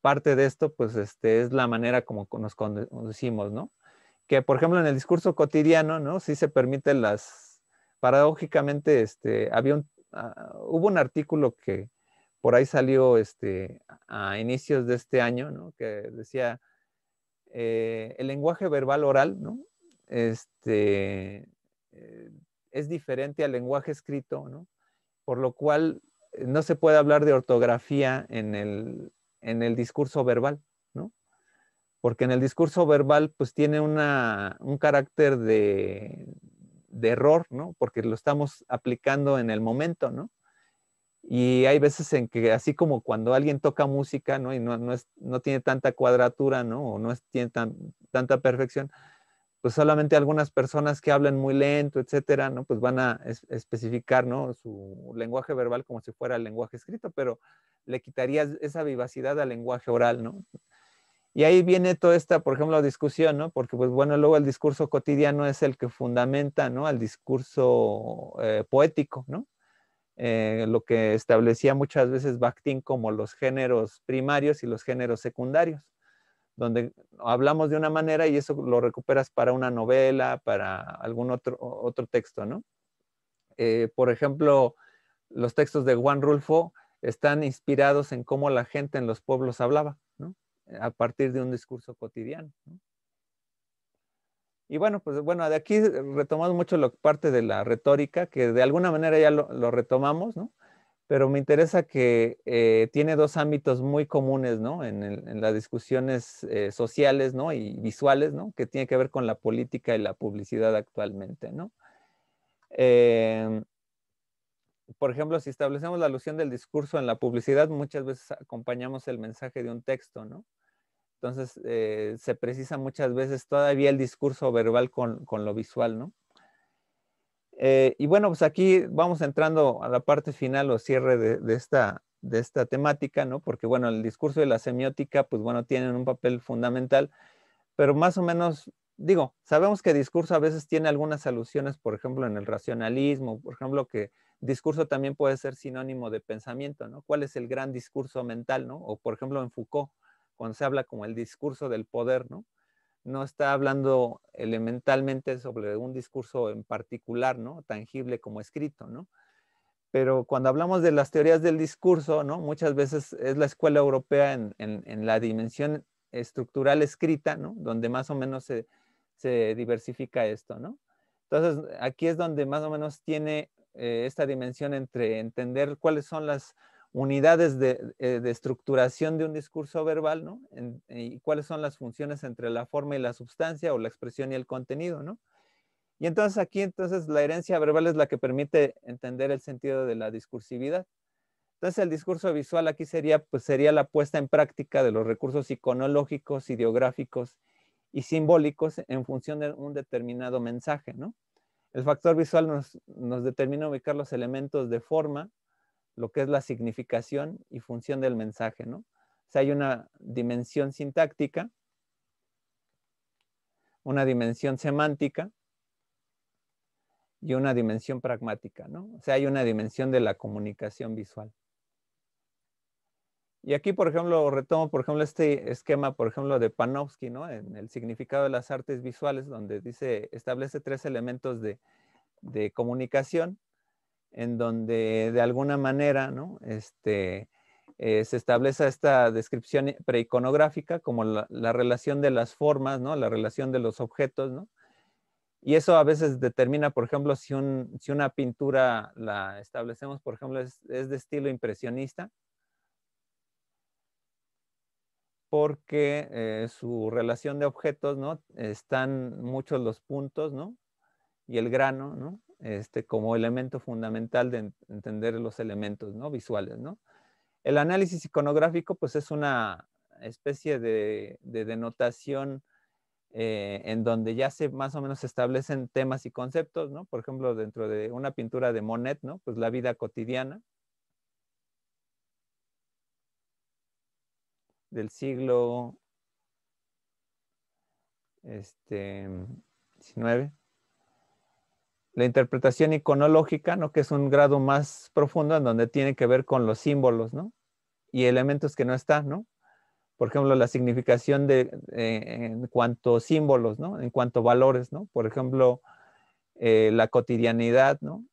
parte de esto pues este, es la manera como nos conducimos, ¿no? Que por ejemplo en el discurso cotidiano, ¿no? Sí se permiten las, paradójicamente, este, había un, ah, hubo un artículo que por ahí salió este, a inicios de este año, ¿no? Que decía, eh, el lenguaje verbal oral, ¿no? Este, eh, es diferente al lenguaje escrito, ¿no? Por lo cual no se puede hablar de ortografía en el, discurso verbal, ¿no? Porque en el discurso verbal, pues tiene un carácter de, error, ¿no? Porque lo estamos aplicando en el momento, ¿no? Y hay veces en que, así como cuando alguien toca música, ¿no? Y no, tiene tanta cuadratura, ¿no? O no tiene tanta perfección, pues solamente algunas personas que hablan muy lento, etcétera, ¿no? Pues van a especificar, ¿no? Su lenguaje verbal como si fuera el lenguaje escrito, pero le quitarías esa vivacidad al lenguaje oral, ¿no? Y ahí viene toda esta, por ejemplo, discusión, ¿no? Porque, pues bueno, luego el discurso cotidiano es el que fundamenta, ¿no? Al discurso eh, poético, ¿no? Eh, lo que establecía muchas veces Bakhtin como los géneros primarios y los géneros secundarios donde hablamos de una manera y eso lo recuperas para una novela, para algún otro, texto, ¿no? Eh, por ejemplo, los textos de Juan Rulfo están inspirados en cómo la gente en los pueblos hablaba, ¿no? Eh, a partir de un discurso cotidiano. ¿no? Y bueno, pues bueno, de aquí retomamos mucho la parte de la retórica, que de alguna manera ya lo retomamos, ¿no? pero me interesa que eh, tiene dos ámbitos muy comunes, ¿no? En, las discusiones eh, sociales, ¿no? Y visuales, ¿no? Que tiene que ver con la política y la publicidad actualmente, ¿no? Em, por ejemplo, si establecemos la alusión del discurso en la publicidad, muchas veces acompañamos el mensaje de un texto, ¿no? Entonces, eh, se precisa muchas veces todavía el discurso verbal con, con lo visual, ¿no? Eh, y bueno, pues aquí vamos entrando a la parte final o cierre de, esta, de esta temática, ¿no? Porque bueno, el discurso y la semiótica, pues bueno, tienen un papel fundamental, pero más o menos, digo, sabemos que discurso a veces tiene algunas alusiones, por ejemplo, en el racionalismo, por ejemplo, que discurso también puede ser sinónimo de pensamiento, ¿no? ¿Cuál es el gran discurso mental, ¿no? O por ejemplo en Foucault, cuando se habla como el discurso del poder, ¿no? no está hablando elementalmente sobre un discurso en particular, ¿no? Tangible como escrito, ¿no? Pero cuando hablamos de las teorías del discurso, ¿no? Muchas veces es la escuela europea en, la dimensión estructural escrita, ¿no? Donde más o menos se, diversifica esto, ¿no? Entonces, aquí es donde más o menos tiene eh, esta dimensión entre entender cuáles son las unidades eh, de, estructuración de un discurso verbal, ¿no? y cuáles son las funciones entre la forma y la sustancia o la expresión y el contenido, ¿no? Y entonces aquí, entonces, la herencia verbal es la que permite entender el sentido de la discursividad. Entonces, el discurso visual aquí sería, pues, sería la puesta en práctica de los recursos iconológicos, ideográficos y simbólicos en función de un determinado mensaje, ¿no? El factor visual nos, nos determina ubicar los elementos de forma, lo que es la significación y función del mensaje, ¿no? O sea, hay una dimensión sintáctica, una dimensión semántica y una dimensión pragmática, ¿no? O sea, hay una dimensión de la comunicación visual. Y aquí, por ejemplo, retomo, por ejemplo, este esquema, por ejemplo, de Panofsky, ¿no? En el significado de las artes visuales, donde dice, establece tres elementos de, de comunicación, en donde de alguna manera ¿no? Este, eh, se establece esta descripción preiconográfica como la, relación de las formas, ¿no? la relación de los objetos. ¿no? Y eso a veces determina, por ejemplo, si, una pintura la establecemos, por ejemplo, es, de estilo impresionista, porque eh, su relación de objetos, ¿no? Están muchos los puntos, ¿no? Y el grano, ¿no? Este, como elemento fundamental de entender los elementos ¿no? visuales. El análisis iconográfico pues, es una especie de, denotación eh, en donde ya se más o menos establecen temas y conceptos, Por ejemplo, dentro de una pintura de Monet, Pues la vida cotidiana del siglo este, la interpretación iconológica, ¿no? que es un grado más profundo en donde tiene que ver con los símbolos ¿no? y elementos que no están. ¿no? Por ejemplo, la significación de, eh, en cuanto a símbolos, ¿no? en cuanto a valores. ¿no? Por ejemplo, eh, la cotidianidad. ¿no?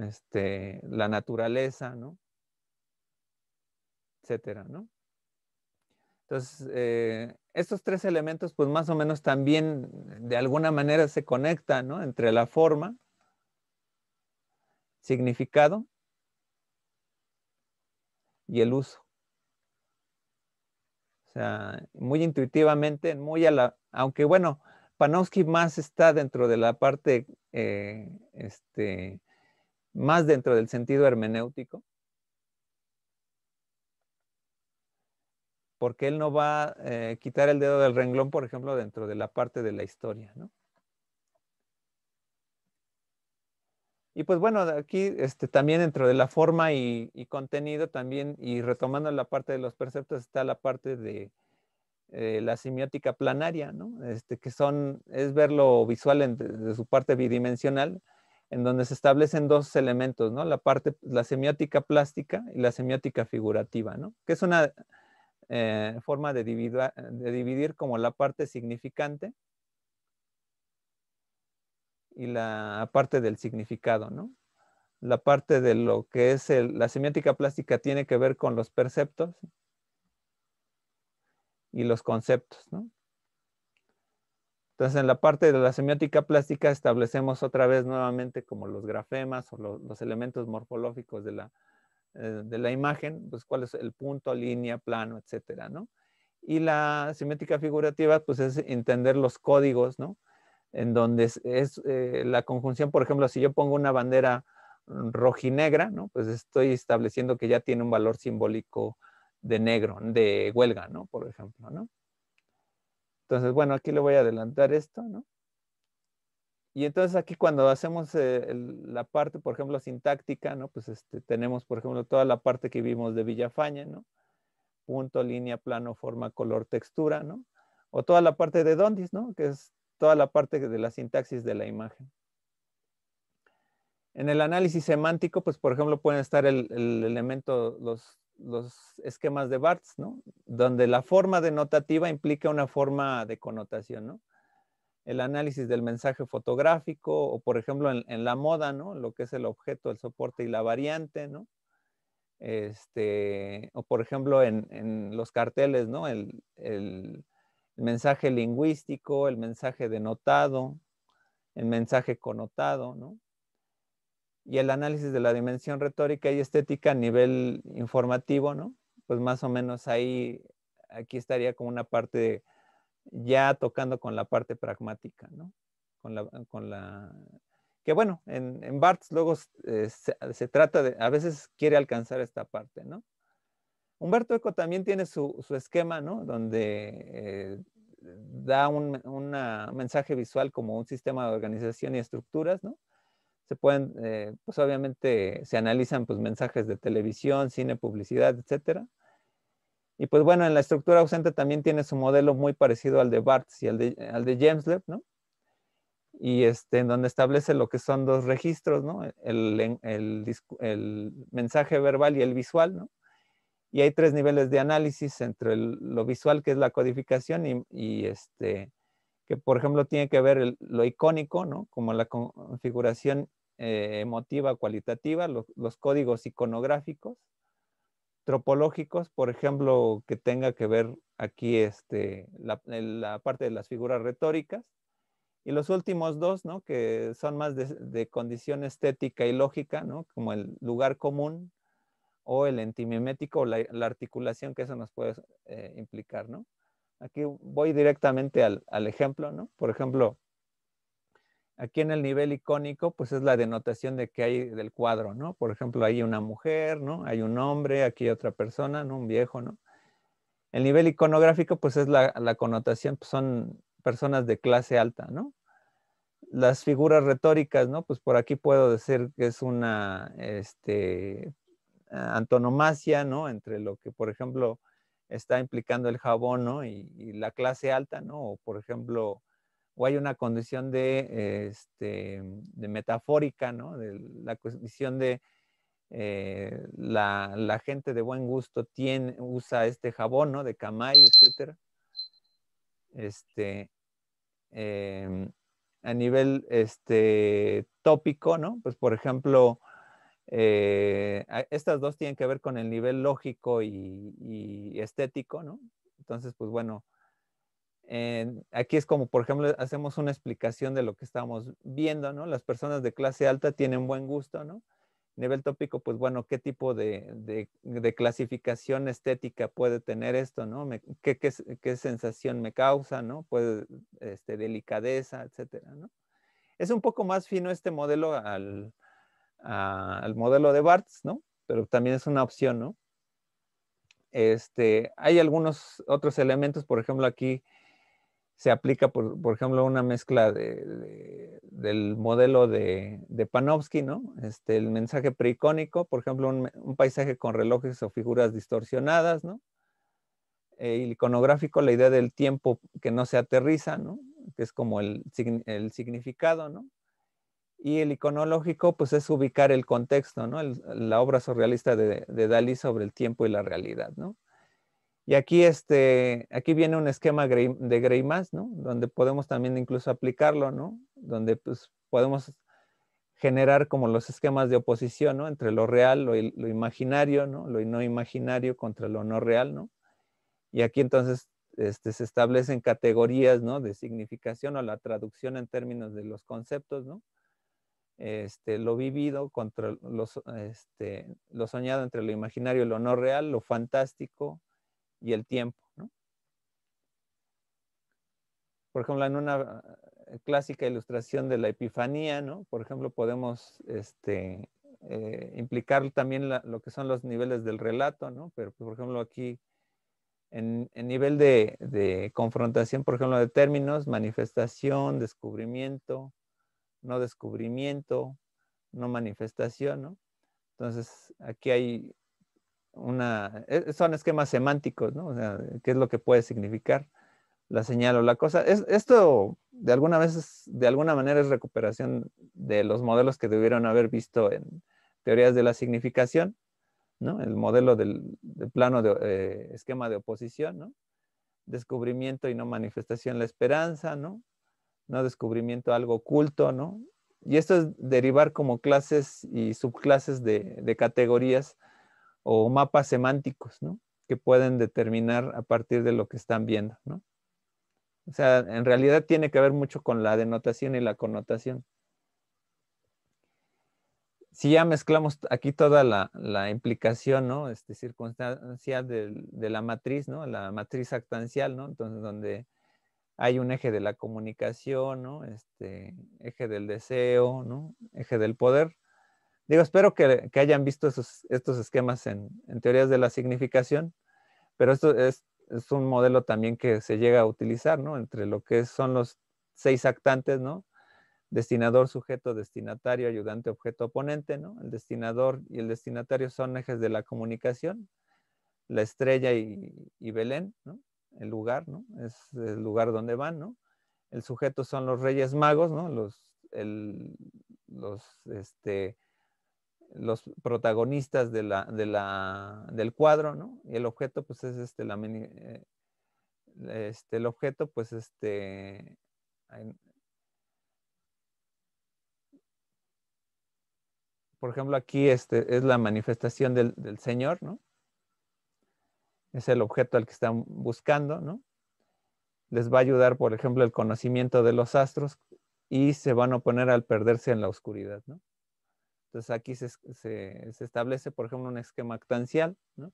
Este, la naturaleza, ¿no? etcétera, ¿no? Entonces, eh, estos tres elementos, pues más o menos también de alguna manera se conectan, ¿no? Entre la forma, significado y el uso. O sea, muy intuitivamente, muy a la, aunque bueno, Panofsky más está dentro de la parte, eh, este, más dentro del sentido hermenéutico, porque él no va a eh, quitar el dedo del renglón, por ejemplo, dentro de la parte de la historia. ¿no? Y pues bueno, aquí este, también dentro de la forma y, contenido también, y retomando la parte de los perceptos, está la parte de eh, la semiótica planaria, ¿no? Este, que son, es ver lo visual de su parte bidimensional, en donde se establecen dos elementos, ¿no? La parte, la semiótica plástica y la semiótica figurativa, ¿no? Que es una eh, forma de dividir, como la parte significante y la parte del significado, ¿no? La parte de lo que es la semiótica plástica tiene que ver con los perceptos y los conceptos, Entonces, en la parte de la semiótica plástica establecemos otra vez nuevamente como los grafemas o los elementos morfológicos de la, eh, de la imagen, pues cuál es el punto, línea, plano, etcétera, ¿no? Y la simétrica figurativa, pues es entender los códigos, ¿no? En donde es, eh, la conjunción, por ejemplo, si yo pongo una bandera rojinegra, ¿no? Pues estoy estableciendo que ya tiene un valor simbólico de negro, de huelga, ¿no? Por ejemplo, ¿no? Entonces, bueno, aquí le voy a adelantar esto, ¿no? Y entonces aquí cuando hacemos eh, la parte, por ejemplo, sintáctica, ¿no? Pues este, tenemos, por ejemplo, toda la parte que vimos de Villafaña, ¿no? Punto, línea, plano, forma, color, textura, ¿no? O toda la parte de Dondis, ¿no? Que es toda la parte de la sintaxis de la imagen. En el análisis semántico, pues por ejemplo pueden estar el, elemento, los, los esquemas de Barthes, ¿no? Donde la forma denotativa implica una forma de connotación, ¿no? el análisis del mensaje fotográfico o, por ejemplo, en, la moda, ¿no? Lo que es el objeto, el soporte y la variante, ¿no? Este, o, por ejemplo, en, los carteles, ¿no? El, el, mensaje lingüístico, el mensaje denotado, el mensaje connotado, ¿no? Y el análisis de la dimensión retórica y estética a nivel informativo, ¿no? Pues más o menos ahí, aquí estaría como una parte... De, ya tocando con la parte pragmática, ¿no? Con la, que bueno, en, en Barthes luego eh, se, trata de, a veces quiere alcanzar esta parte, ¿no? Humberto Eco también tiene su, esquema, ¿no? Donde eh, da un mensaje visual como un sistema de organización y estructuras, ¿no? Se pueden, eh, pues obviamente se analizan pues mensajes de televisión, cine, publicidad, etcétera y pues bueno, en la estructura ausente también tiene su modelo muy parecido al de Bartz y al de, al de ¿no? Y este, en donde establece lo que son dos registros, ¿no? El, mensaje verbal y el visual, ¿no? Y hay tres niveles de análisis entre lo visual, que es la codificación, y, este, que por ejemplo tiene que ver lo icónico, ¿no? Como la configuración eh, emotiva, cualitativa, los códigos iconográficos tropológicos, por ejemplo, que tenga que ver aquí este, la, parte de las figuras retóricas. Y los últimos dos, ¿no? que son más de, condición estética y lógica, ¿no? como el lugar común o el entimimético o la, articulación que eso nos puede eh, implicar. ¿no? Aquí voy directamente al, al ejemplo. ¿no? Por ejemplo, Aquí en el nivel icónico, pues es la denotación de que hay del cuadro, ¿no? Por ejemplo, hay una mujer, ¿no? Hay un hombre, aquí otra persona, ¿no? Un viejo, ¿no? El nivel iconográfico, pues es la, connotación, pues son personas de clase alta, ¿no? Las figuras retóricas, ¿no? Pues por aquí puedo decir que es una este, antonomasia, ¿no? Entre lo que, por ejemplo, está implicando el jabón, ¿no? y la clase alta, ¿no? O, por ejemplo, o hay una condición este, de, metafórica, ¿no? De la condición de eh, la, gente de buen gusto tiene, usa este jabón, ¿no? De camay, etcétera. Este, em, a nivel este, tópico, ¿no? Pues por ejemplo, eh, estas dos tienen que ver con el nivel lógico y, y, estético, ¿no? Entonces, pues bueno, aquí es como, por ejemplo, hacemos una explicación de lo que estamos viendo, ¿no? Las personas de clase alta tienen buen gusto, ¿no? Nivel tópico, pues bueno, ¿qué tipo de, clasificación estética puede tener esto, ¿no? qué, sensación me causa, ¿no? Pues, delicadeza, etcétera, Es un poco más fino este modelo al, modelo de Bartz, ¿no? Pero también es una opción, ¿no? Este, hay algunos otros elementos, por ejemplo, aquí se aplica, por, ejemplo, una mezcla del modelo de, Panofsky, ¿no? Este, el mensaje preicónico, por ejemplo, un, paisaje con relojes o figuras distorsionadas, ¿no? El eh, iconográfico, la idea del tiempo que no se aterriza, ¿no? Que es como el, significado, ¿no? Y el iconológico, pues es ubicar el contexto, ¿no? la obra surrealista de, de Dalí sobre el tiempo y la realidad, ¿no? Y aquí, este, aquí viene un esquema de Gray ¿no? Donde podemos también incluso aplicarlo, ¿no? Donde pues, podemos generar como los esquemas de oposición, ¿no? Entre lo real, lo, lo imaginario, ¿no? Lo no imaginario contra lo no real, ¿no? Y aquí entonces este, se establecen categorías, ¿no? De significación o la traducción en términos de los conceptos, ¿no? Este, lo vivido contra lo este, soñado entre lo imaginario y lo no real, lo fantástico, y el tiempo. ¿no? Por ejemplo, en una eh, clásica ilustración de la Epifanía, ¿no? por ejemplo, podemos este, eh, implicar también lo que son los niveles del relato, ¿no? pero por ejemplo aquí en, nivel de, de, confrontación, por ejemplo, de términos, manifestación, descubrimiento, no descubrimiento, no manifestación, ¿no? Entonces, aquí hay e-, son esquemas semánticos, ¿no? O sea, qué es lo que puede significar la señal o la cosa. esto de alguna, vez, de alguna manera es recuperación de los modelos que debieron haber visto en teorías de la significación, ¿no? El modelo del, plano de eh, esquema de oposición, ¿no? Descubrimiento y no manifestación, la esperanza, ¿no? No descubrimiento, algo oculto, ¿no? Y esto es derivar como clases y subclases de categorías o mapas semánticos, ¿no? Que pueden determinar a partir de lo que están viendo, ¿no? O sea, en realidad tiene que ver mucho con la denotación y la connotación. Si ya mezclamos aquí toda la, implicación, ¿no? Este, circunstancial de, la matriz, ¿no? La matriz actancial, ¿no? Entonces, donde hay un eje de la comunicación, ¿no? Este, eje del deseo, ¿no? Eje del poder. Digo, espero que, hayan visto estos esquemas en, teorías de la significación, pero esto es, un modelo también que se llega a utilizar, ¿no? Entre lo que son los seis actantes, ¿no? Destinador, sujeto, destinatario, ayudante, objeto, oponente, ¿no? El destinador y el destinatario son ejes de la comunicación, la estrella y, Belén, ¿no? El lugar, ¿no? Es el lugar donde van, ¿no? El sujeto son los reyes magos, ¿no? Los, los, este, los protagonistas de la, del cuadro, ¿no? Y el objeto, pues es este, eh, este el objeto, pues este, por ejemplo, aquí este, es la manifestación del, del Señor, ¿no? Es el objeto al que están buscando, ¿no? Les va a ayudar, por ejemplo, el conocimiento de los astros y se van a oponer al perderse en la oscuridad, ¿no? Entonces aquí se, establece, por ejemplo, un esquema actancial, ¿no?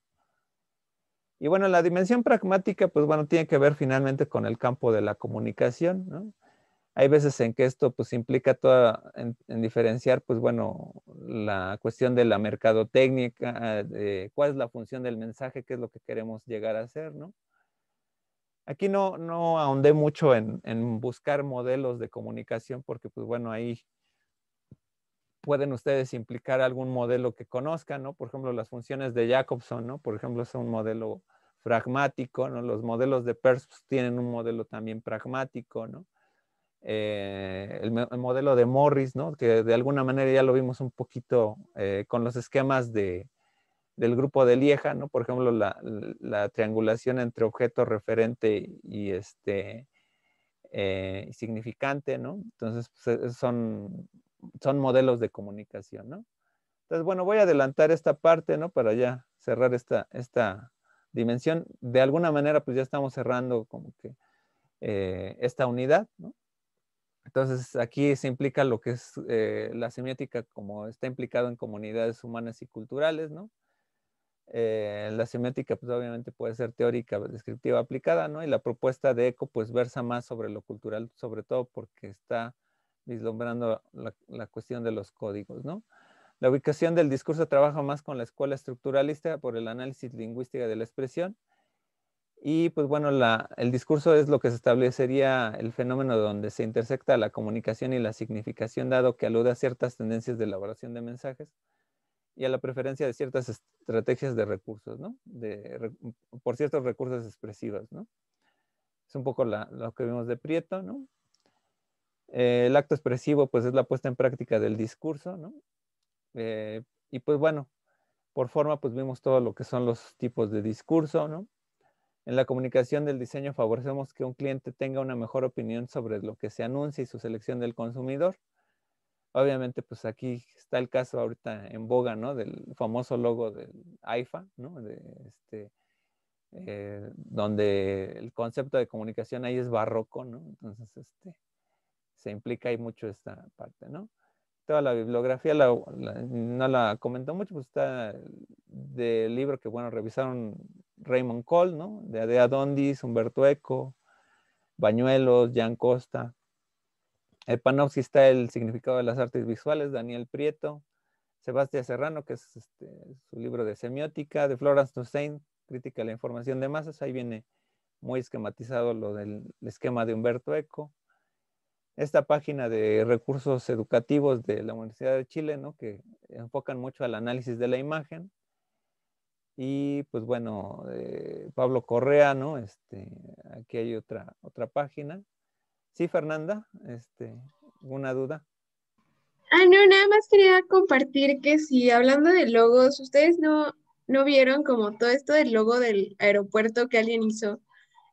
Y bueno, la dimensión pragmática, pues bueno, tiene que ver finalmente con el campo de la comunicación, ¿no? Hay veces en que esto pues implica toda, en, diferenciar, pues bueno, la cuestión de la mercadotecnia, eh, de cuál es la función del mensaje, qué es lo que queremos llegar a hacer, ¿no? Aquí no, no ahondé mucho en, en buscar modelos de comunicación porque pues bueno, ahí pueden ustedes implicar algún modelo que conozcan, ¿no? Por ejemplo, las funciones de Jacobson, ¿no? Por ejemplo, es un modelo pragmático, ¿no? Los modelos de Peirce pues, tienen un modelo también pragmático, ¿no? Eh, el, modelo de Morris, ¿no? Que de alguna manera ya lo vimos un poquito eh, con los esquemas del grupo de Lieja, ¿no? Por ejemplo, la, triangulación entre objeto referente y este eh, significante, ¿no? Entonces, pues, e, son son modelos de comunicación, ¿no? Entonces, bueno, voy a adelantar esta parte, ¿no? Para ya cerrar esta, dimensión. De alguna manera, pues ya estamos cerrando como que eh, esta unidad, ¿no? Entonces, aquí se implica lo que es eh, la semiótica como está implicado en comunidades humanas y culturales, ¿no? Eh, la semiótica, pues obviamente puede ser teórica, descriptiva, aplicada, ¿no? Y la propuesta de ECO, pues versa más sobre lo cultural, sobre todo porque está vislumbrando la, la, cuestión de los códigos, ¿no? La ubicación del discurso trabaja más con la escuela estructuralista por el análisis lingüístico de la expresión. Y pues bueno, la, el discurso es lo que se establecería el fenómeno donde se intersecta la comunicación y la significación, dado que alude a ciertas tendencias de elaboración de mensajes y a la preferencia de ciertas estrategias de recursos, ¿no? De, por ciertos recursos expresivos, ¿no? Es un poco lo que vimos de Prieto, ¿no? Eh, el acto expresivo, pues es la puesta en práctica del discurso, ¿no? Eh, y pues bueno, por forma, pues vimos todo lo que son los tipos de discurso, ¿no? En la comunicación del diseño favorecemos que un cliente tenga una mejor opinión sobre lo que se anuncia y su selección del consumidor. Obviamente, pues aquí está el caso ahorita en boga, ¿no? Del famoso logo del AIFA, ¿no? De este, eh, donde el concepto de comunicación ahí es barroco, ¿no? Entonces, este, se implica ahí mucho esta parte, ¿no? Toda la bibliografía no la comentó mucho, pues está del libro que, bueno, revisaron Raymond Cole, ¿no? De Adea Dondis, Humberto Eco, Bañuelos, Jan Costa. El panopsis está el significado de las artes visuales, Daniel Prieto, Sebastián Serrano, que es este, su libro de semiótica, de Florence Toussaint, Crítica a la información de masas, ahí viene muy esquematizado lo del esquema de Humberto Eco esta página de recursos educativos de la Universidad de Chile, ¿no? que enfocan mucho al análisis de la imagen. Y pues bueno, eh, Pablo Correa, ¿no? Este, aquí hay otra, otra página. Sí, Fernanda, este, ¿una duda? Ah, no, nada más quería compartir que si hablando de logos, ustedes no, no vieron como todo esto del logo del aeropuerto que alguien hizo,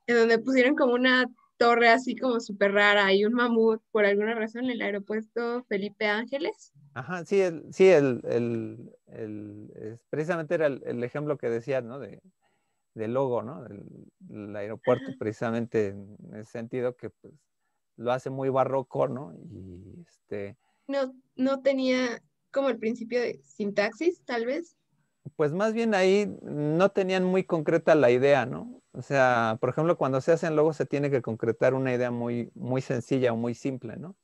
en donde pusieron como una torre así como súper rara y un mamut por alguna razón en el aeropuerto Felipe Ángeles. Ajá, sí, sí, el, el, el precisamente era el, ejemplo que decías, ¿no? De, del logo, ¿no? El, aeropuerto precisamente en ese sentido que pues, lo hace muy barroco, ¿no? Y este... No, no tenía como el principio de sintaxis, tal vez, pues más bien ahí no tenían muy concreta la idea, ¿no? O sea, por ejemplo, cuando se hacen logos se tiene que concretar una idea muy, muy sencilla o muy simple, ¿no?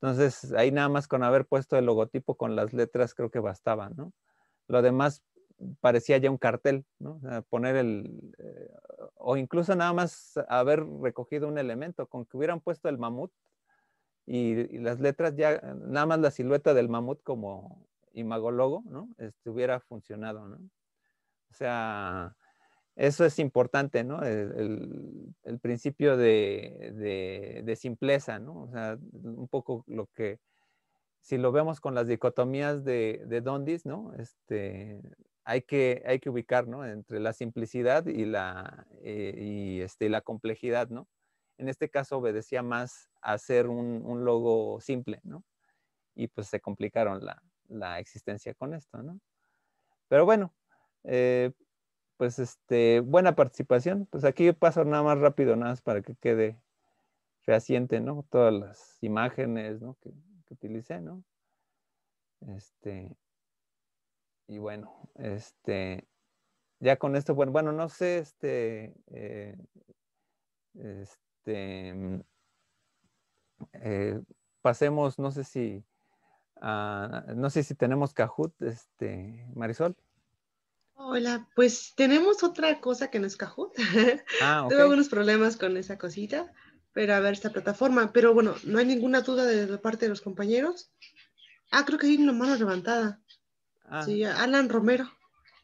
Entonces, ahí nada más con haber puesto el logotipo con las letras creo que bastaba, ¿no? Lo demás parecía ya un cartel, ¿no? O sea, poner el, eh, o incluso nada más haber recogido un elemento, con que hubieran puesto el mamut y las letras ya, nada más la silueta del mamut como, imagólogo, ¿no? Este, hubiera funcionado, ¿no? O sea, eso es importante, ¿no? El, principio de, simpleza, ¿no? O sea, un poco lo que, si lo vemos con las dicotomías de, Dondis, ¿no? Este, hay que, hay que ubicar, ¿no? Entre la simplicidad y la, eh, y este, la complejidad, ¿no? En este caso obedecía más a hacer un, un logo simple, ¿no? Y pues se complicaron la, la existencia con esto, ¿no? Pero bueno, eh, pues este, buena participación. Pues aquí paso nada más rápido, nada más para que quede fehaciente, ¿no? Todas las imágenes, ¿no? Que, que utilicé, ¿no? Este, y bueno, este, ya con esto, bueno, bueno, no sé, este, eh, este, mm, eh, pasemos, no sé si Ah, no sé si tenemos Kahoot, este, Marisol. Hola, pues tenemos otra cosa que no es Kahoot. Ah, Tuve algunos problemas con esa cosita, pero a ver esta plataforma. Pero bueno, no hay ninguna duda de la parte de los compañeros. Ah, creo que hay una mano levantada. Ah. Sí, Alan Romero.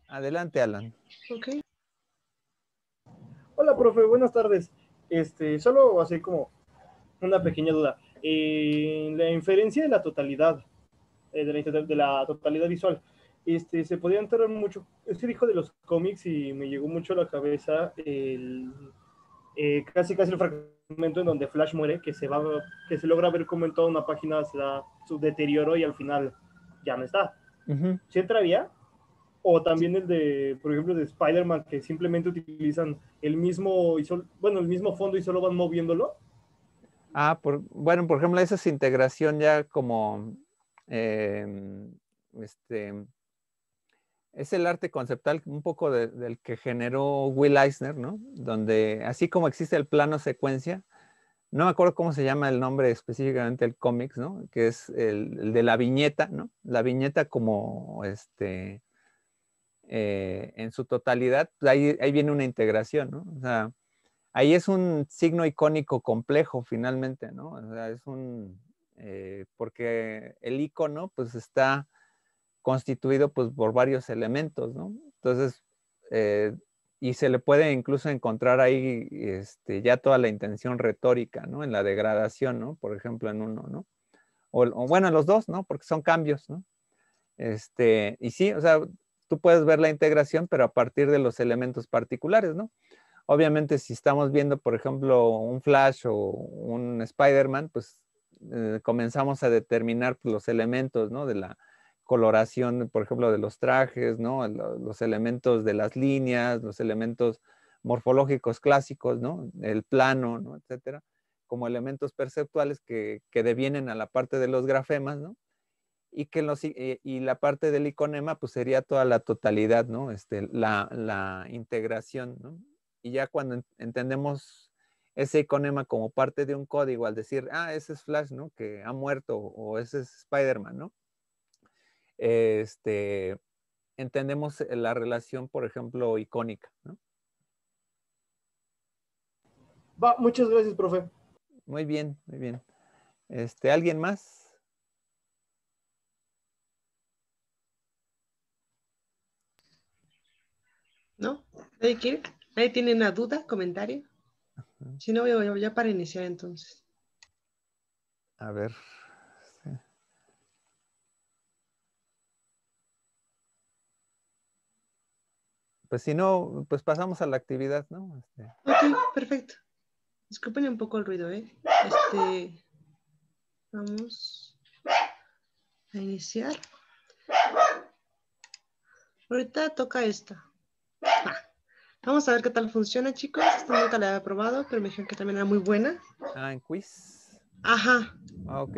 Adelante, Alan. Ok. Hola, profe, buenas tardes. Este, solo así como una pequeña duda. Eh, la inferencia de la totalidad, eh, de, la, totalidad visual. Este, se podía enterar mucho. Este dijo de los cómics y me llegó mucho a la cabeza el, eh, casi casi el fragmento en donde Flash muere, que se, va, que se logra ver cómo en toda una página se da su deterioro y al final ya no está. ¿Se ¿Se entraría? O también el de, por ejemplo, de Spider-Man, que simplemente utilizan el mismo, bueno, el mismo fondo y solo van moviéndolo. Ah, por, bueno, por ejemplo, esa es integración ya como Em, este, es el arte conceptual un poco del que generó Will Eisner, ¿no? Donde así como existe el plano secuencia, no me acuerdo cómo se llama el nombre específicamente del cómics, ¿no? Que es el, de la viñeta, ¿no? La viñeta como este eh, en su totalidad, ahí, viene una integración, ahí es un signo icónico complejo finalmente, ¿no? es un, eh, porque el icono pues está constituido pues por varios elementos, ¿no? Entonces, eh, y se le puede incluso encontrar ahí este, ya toda la intención retórica, ¿no? En la degradación, ¿no? Por ejemplo, en uno, ¿no? O, bueno, en los dos, ¿no? Porque son cambios, ¿no? Este, y sí, o sea, tú puedes ver la integración, pero a partir de los elementos particulares, ¿no? Obviamente, si estamos viendo, por ejemplo, un Flash o un Spider-Man, pues eh, comenzamos a determinar pues, los elementos, De la coloración, por ejemplo, de los trajes, Los elementos de las líneas, los elementos morfológicos clásicos, El plano, Etcétera, como elementos perceptuales que, devienen a la parte de los grafemas, Y, que los, eh, la parte del iconema, pues sería toda la totalidad, ¿no? Este, la, integración, Y ya cuando entendemos ese iconema como parte de un código al decir, ah, ese es Flash, ¿no? Que ha muerto o ese es Spider-Man, ¿no? Este, entendemos eh, la relación, por ejemplo, icónica, ¿no? Va, muchas gracias, profe. Muy bien, muy bien. Este, ¿Alguien más? ¿No? ¿Nadie tiene una duda, comentario? Si no, ya, ya para iniciar entonces. A ver. Pues si no, pues pasamos a la actividad, ¿no? Este. Ok, perfecto. Disculpen un poco el ruido, ¿eh? Este, vamos a iniciar. Ahorita toca esta. Vamos a ver qué tal funciona, chicos. Esta nota la he probado, pero me dijeron que también era muy buena. Ah, en quiz. Ajá. Ah, ok.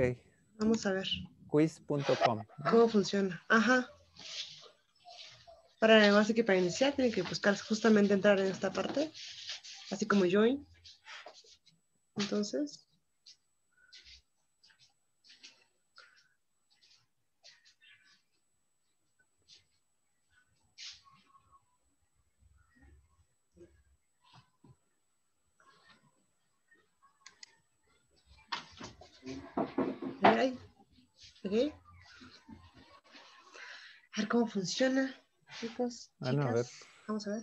Vamos a ver. Quiz.com. ¿Cómo funciona? Ajá. Para, base que para iniciar tiene que buscar justamente entrar en esta parte, así como join. Entonces, Ok. A ver cómo funciona, chicos. Chicas. a ver. Vamos a ver.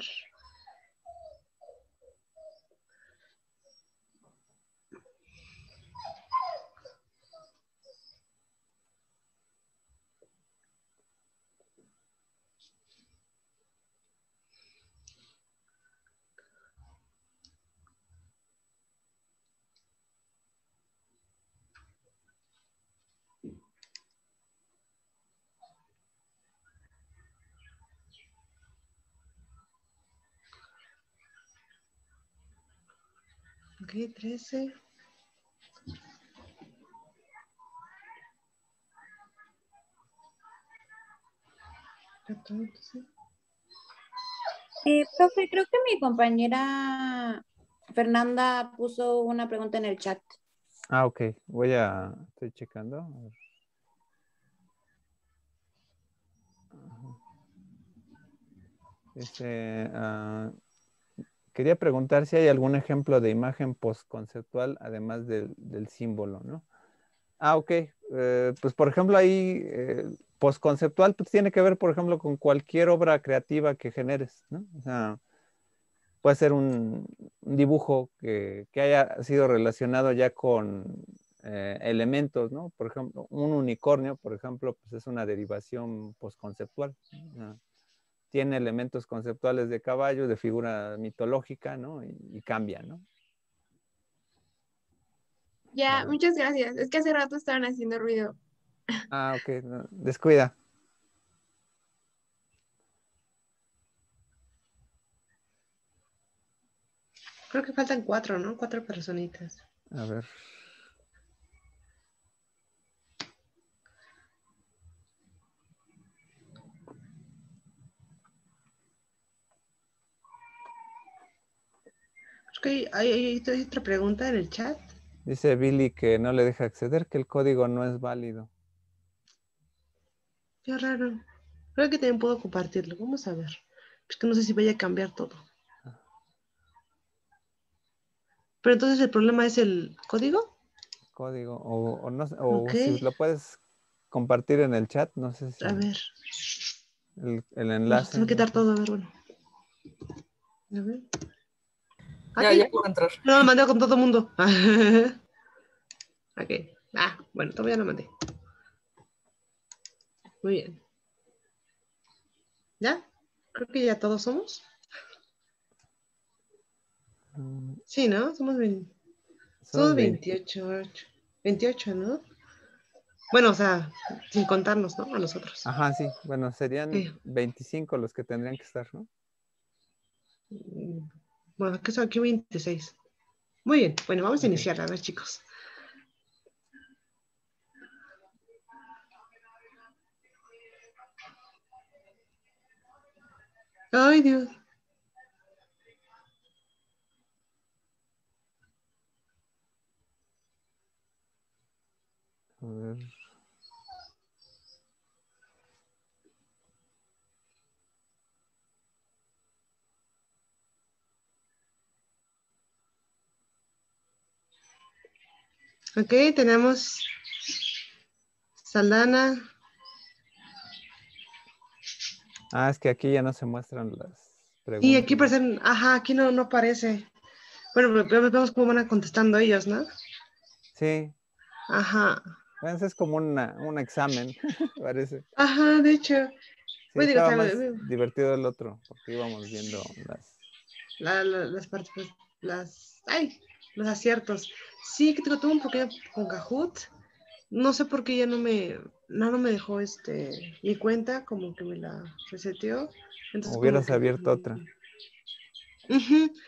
Eh, profe, creo que mi compañera Fernanda puso una pregunta en el chat. Ah, ok. Voy a... Estoy checando. este Quería preguntar si hay algún ejemplo de imagen postconceptual, además del, símbolo, ¿no? Ah, ok. Eh, pues por ejemplo, ahí eh, postconceptual pues, tiene que ver, por ejemplo, con cualquier obra creativa que generes, ¿no? O sea, puede ser un, dibujo que, haya sido relacionado ya con eh, elementos, ¿no? Por ejemplo, un unicornio, por ejemplo, pues es una derivación postconceptual tiene elementos conceptuales de caballo, de figura mitológica, ¿no? Y, cambia, ¿no? Ya, muchas gracias. Es que hace rato estaban haciendo ruido. Ah, ok. descuida. Creo que faltan cuatro, ¿no? Cuatro personitas. A ver. hay, otra pregunta en el chat. Dice Billy que no le deja acceder, que el código no es válido. Qué raro. Creo que también puedo compartirlo. Vamos a ver. Es que no sé si vaya a cambiar todo. Pero entonces el problema es el código. Código. O, no, o si lo puedes compartir en el chat, no sé si. A ver. El, enlace. Tengo que quitar todo, a ver, bueno. A ver. Ah, ya, ya puedo entrar. No, lo mandé con todo el mundo. ok. Ah, bueno, todavía lo mandé. Muy bien. ¿Ya? Creo que ya todos somos. Sí, ¿no? Somos, 28, 28, ¿no? Bueno, o sea, sin contarnos, ¿no? A nosotros. Ajá, sí. Bueno, serían 25 los que tendrían que estar, ¿no? Mm. Bueno, que son aquí 26. Muy bien, bueno, vamos a iniciar, a ver chicos. Ay, Dios. A ver. Ok, tenemos Saldana. Ah, es que aquí ya no se muestran las preguntas. Y aquí parecen, ajá, aquí no, no parece. Bueno, vemos cómo van contestando ellos, ¿no? Sí. Ajá. Entonces es como una, un examen, parece. Ajá, de hecho. divertido el otro, porque íbamos viendo las... las partes, las... ¡Ay! Los aciertos. Sí, que trató un poquito con Kahoot. No sé por qué ya no me, me dejó este, mi cuenta, como que me la reseteó. Hubieras abierto otra.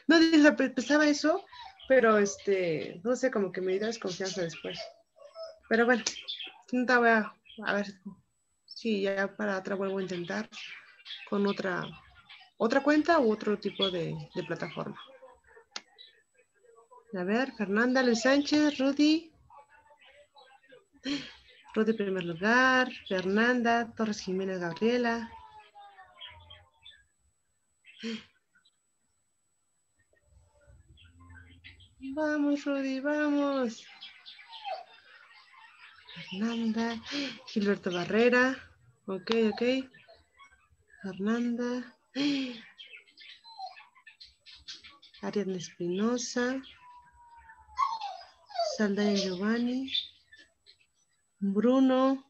No, pensaba eso, pero este, no sé, como que me dio desconfianza después. Pero bueno, intentaba a, ver si ya para otra vuelvo a intentar con otra, otra cuenta u otro tipo de plataforma. A ver, Fernanda Luis Sánchez, Rudy. Rudy primer lugar, Fernanda, Torres Jiménez Gabriela. Vamos, Rudy, vamos. Fernanda, Gilberto Barrera. Ok, ok. Fernanda. Ariadna Espinosa. Saldaña Giovanni, Bruno.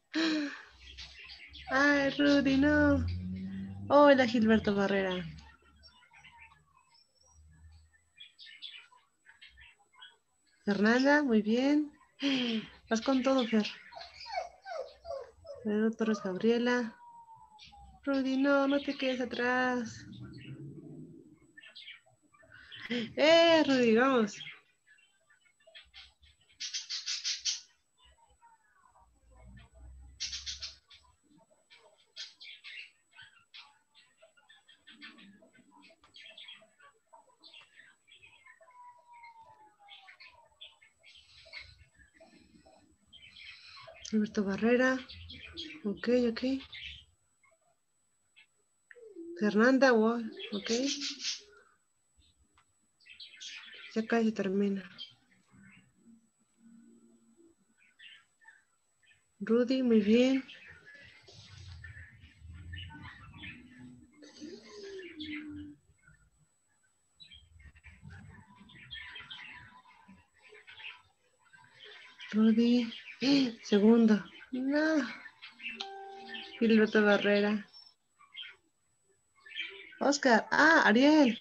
Ay, Rudy, no. Hola, Gilberto Barrera. Fernanda, muy bien. Vas con todo, Fer. Pero Torres Gabriela. Rudy, no, no te quedes atrás. ¡Eh, Rudy, vamos! Roberto Barrera. Ok, okay. Fernanda Wall, ok. Ya casi termina. Rudy, muy bien. Rudy. Segundo. No. Gilberto Barrera. Oscar. Ah, Ariel.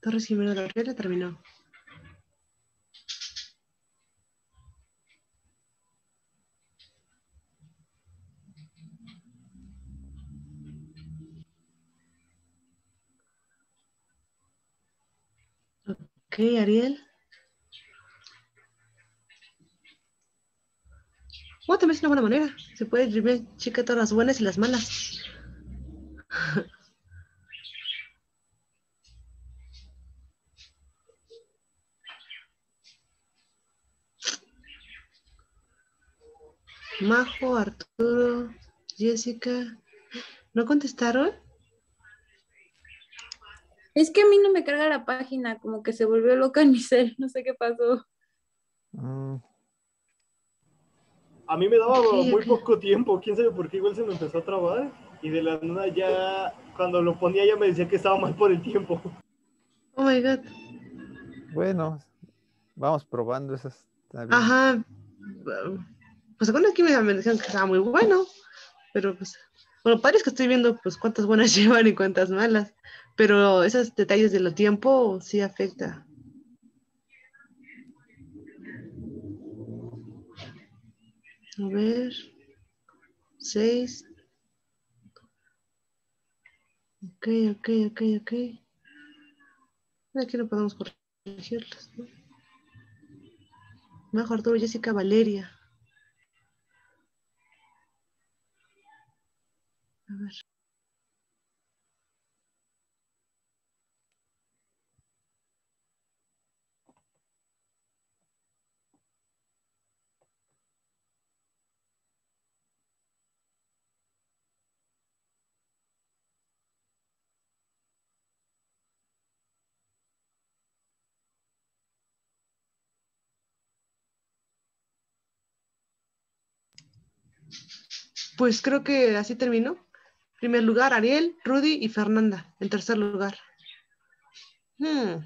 Torres Jiménez de barrera terminó. okay Ariel. Bueno, también es una buena manera. Se puede escribir chica todas las buenas y las malas. Majo, Arturo, Jessica, ¿no contestaron? Es que a mí no me carga la página, como que se volvió loca en mi no sé qué pasó. Mm, a mí me daba muy poco tiempo, quién sabe por qué igual se me empezó a trabar y de la nada ya, cuando lo ponía ya me decía que estaba mal por el tiempo. Oh my god. Bueno, vamos probando esas. Ajá. Pues bueno, aquí me, dijeron que estaba muy bueno, pero pues, bueno, parece que estoy viendo pues cuántas buenas llevan y cuántas malas, pero esos detalles de lo tiempo sí afecta. a ver. Seis. Ok, ok, ok, ok. Aquí no podemos corregirlas. ¿no? Majo Jessica, Valeria. A ver. Pues creo que así terminó. primer lugar, Ariel, Rudy y Fernanda. En tercer lugar. Hmm,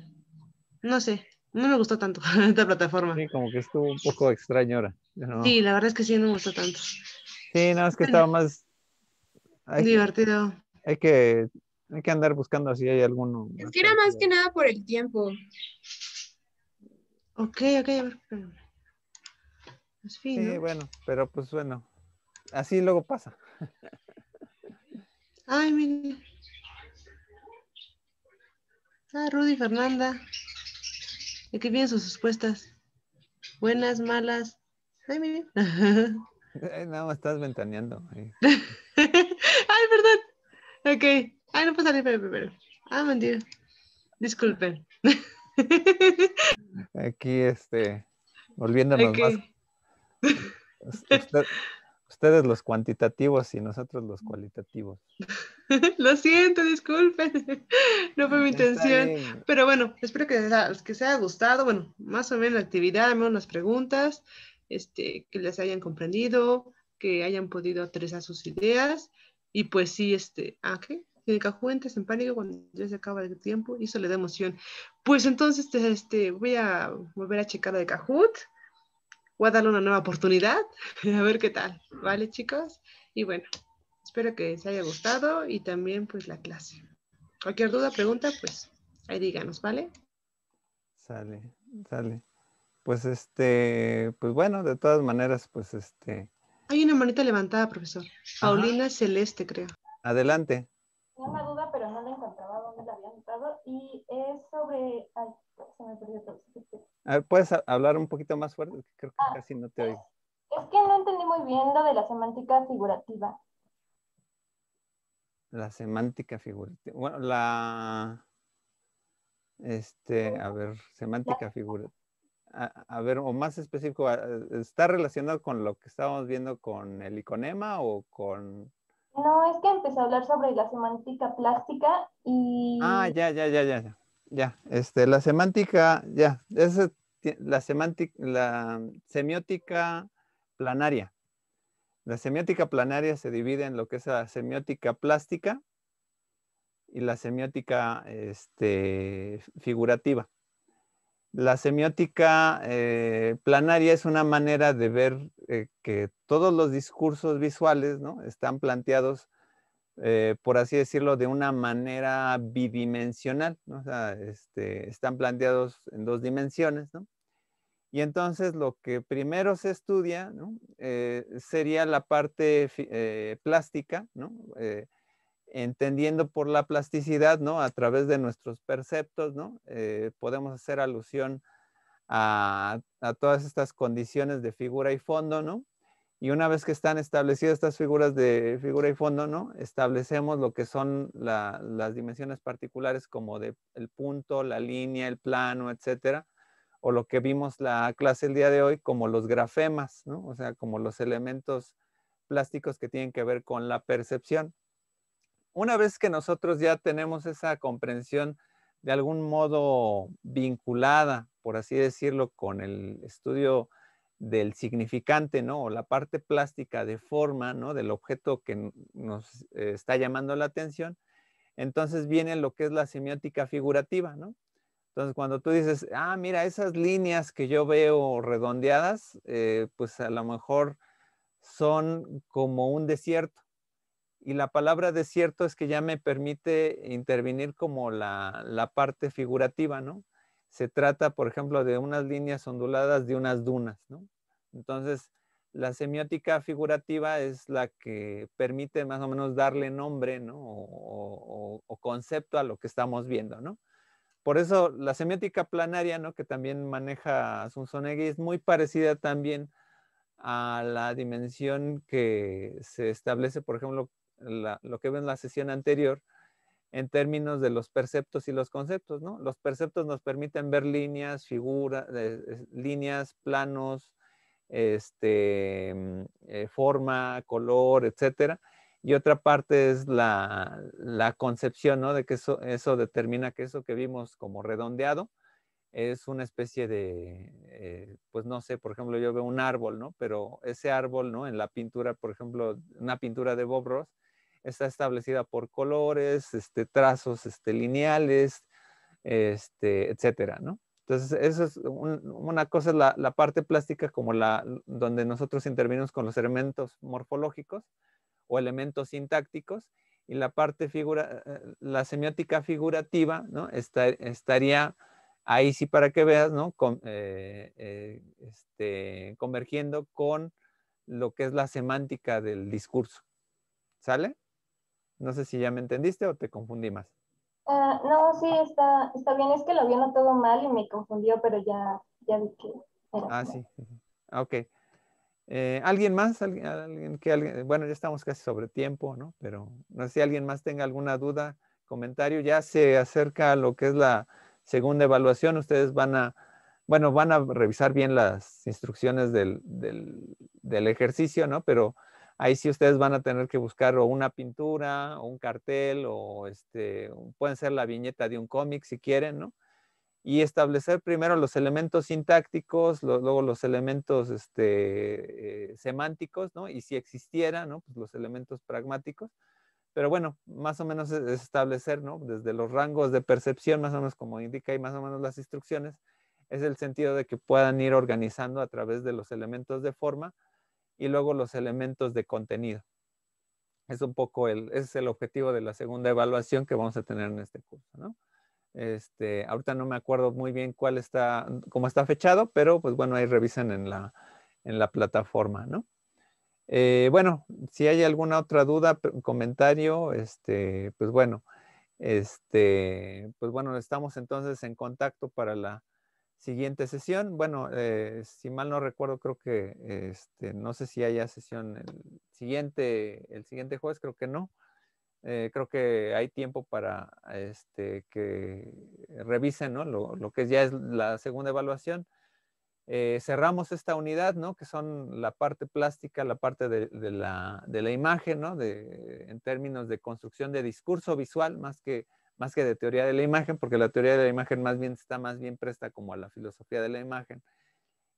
no sé, no me gustó tanto esta plataforma. Sí, como que estuvo un poco extrañora. ahora. Sí, la verdad es que sí, no me gustó tanto. Sí, no, es que estaba más... divertido. hay, que, que andar buscando si hay alguno. Es que era más que nada por el tiempo. Ok, ok, a ver. sí, bueno, pero pues bueno, Así luego pasa. Ay, Mini. Ah, Rudy Fernanda. ¿De qué vienen sus respuestas? Buenas, malas. Ay, Mini. No, nada estás ventaneando. Ay, perdón. verdad. Ok. Ay, no pasa nada, pero, Ah, mentira. Disculpen. Aquí, este, volviéndonos los más. Usted, ustedes los cuantitativos y nosotros los mm. cualitativos. Lo siento, disculpen. No fue mi intención. Pero bueno, espero que, les, que haya gustado. Bueno, más o menos la actividad, menos las preguntas, este, que les hayan comprendido, que hayan podido aterrizar sus ideas. Y pues sí, este, ¿a qué? cajuentes en pánico cuando ya se acaba el tiempo y eso le da emoción. Pues entonces, este, este voy a volver a checar de cajut voy a darle una nueva oportunidad, a ver qué tal, ¿vale chicos? Y bueno, espero que les haya gustado y también pues la clase. Cualquier duda, pregunta, pues ahí díganos, ¿vale? Sale, sale. Pues este, pues bueno, de todas maneras, pues este. Hay una manita levantada, profesor. Paulina Celeste, creo. Adelante y es sobre... A ver, ¿puedes hablar un poquito más fuerte? Creo que ah, casi no te oigo. Es que no entendí muy bien lo de la semántica figurativa. La semántica figurativa. Bueno, la... Este, a ver, semántica figurativa. a, ver, o más específico, ¿está relacionado con lo que estábamos viendo con el iconema o con no, es que empecé a hablar sobre la semántica plástica ah, y... Ah, ya, ya, ya, ya, ya. ya. Este, la semántica, ya, eh, la la semiótica planaria. La semiótica planaria se divide en lo que es la semiótica plástica y la semiótica este, figurativa. La semiótica eh, planaria es una manera de ver eh, que todos los discursos visuales ¿no? están planteados, eh, por así decirlo, de una manera bidimensional, o sea, este, están planteados en dos dimensiones. ¿no? Y entonces lo que primero se estudia sería la parte plástica, ¿no? entendiendo por la plasticidad, A través de nuestros perceptos, eh, podemos hacer alusión a, todas estas condiciones de figura y fondo, ¿no? Y una vez que están establecidas estas figuras de figura y fondo, Establecemos lo que son las dimensiones particulares como el punto, la línea, el plano, etcétera, o lo que vimos la clase el día de hoy como los grafemas, O sea, como los elementos plásticos que tienen que ver con la percepción una vez que nosotros ya tenemos esa comprensión de algún modo vinculada, por así decirlo, con el estudio del significante, ¿no? O la parte plástica de forma, ¿no? Del objeto que nos eh, está llamando la atención. Entonces viene lo que es la semiótica figurativa, ¿no? Entonces cuando tú dices, ah, mira, esas líneas que yo veo redondeadas, eh, pues a lo mejor son como un desierto, y la palabra desierto es que ya me permite intervenir como la, parte figurativa, ¿no? Se trata, por ejemplo, de unas líneas onduladas de unas dunas, ¿no? Entonces, la semiótica figurativa es la que permite más o menos darle nombre, ¿no? O, concepto a lo que estamos viendo, ¿no? Por eso la semiótica planaria, ¿no? que también maneja Sonegui, es muy parecida también a la dimensión que se establece, por ejemplo, lo que veo en la sesión anterior, en términos de los perceptos y los conceptos, ¿no? Los perceptos nos permiten ver líneas, figuras, eh, líneas, planos, este, mm, eh, forma, color, etcétera. Y otra parte es la, la concepción, ¿no? De que eso, determina que eso que vimos como redondeado es una especie de, eh, pues no sé, por ejemplo, yo veo un árbol, ¿no? Pero ese árbol, ¿no? En la pintura, por ejemplo, una pintura de Bob Ross, está establecida por colores, este, trazos este, lineales, este, etcétera, ¿no? Entonces, eso es una cosa es la, parte plástica como la donde nosotros intervenimos con los elementos morfológicos o elementos sintácticos y la parte figura, eh, eh, la semiótica figurativa, ¿no? estaría ahí sí para que veas, ¿no? Con, eh, este, convergiendo con lo que es la semántica del discurso. ¿Sale? No sé si ya me entendiste o te confundí más. Ah, no, sí, está, bien. Es que lo no todo mal y me confundió, pero ya, ya vi que Ah, sí. Ah, ok. Eh, ¿Alguien más? ¿Alguien, que, bueno, ya estamos casi sobre tiempo, ¿no? Pero no sé si alguien más tenga alguna duda, comentario. Ya se acerca lo que es la segunda evaluación. Ustedes van a, bueno, van a revisar bien las instrucciones del, del ejercicio, ¿no? Pero ahí sí ustedes van a tener que buscar o una pintura o un cartel o este, pueden ser la viñeta de un cómic si quieren, ¿no? Y establecer primero los elementos sintácticos, luego los elementos este, eh, semánticos, ¿no? Y si existiera, ¿no? Pues los elementos pragmáticos. Pero bueno, más o menos es establecer, ¿no? Desde los rangos de percepción, más o menos como indica y más o menos las instrucciones, es el sentido de que puedan ir organizando a través de los elementos de forma y luego los elementos de contenido. Es un poco el, es el objetivo de la segunda evaluación que vamos a tener en este curso, ¿no? Este, ahorita no me acuerdo muy bien cuál está, cómo está fechado, pero pues bueno, ahí revisan en la, en la plataforma, ¿no? Eh, bueno, si hay alguna otra duda, comentario, este, pues bueno, este, pues bueno, estamos entonces en contacto para la siguiente sesión. Bueno, eh, si mal no recuerdo, creo que este, no sé si haya sesión el siguiente, el siguiente jueves, creo que no. Eh, creo que hay tiempo para este, que revisen ¿no? lo, lo, que ya es la segunda evaluación. Eh, cerramos esta unidad, ¿no? que son la parte plástica, la parte de, de, la, de la, imagen, ¿no? de, en términos de construcción de discurso visual, más que más que de teoría de la imagen, porque la teoría de la imagen más bien está más bien presta como a la filosofía de la imagen.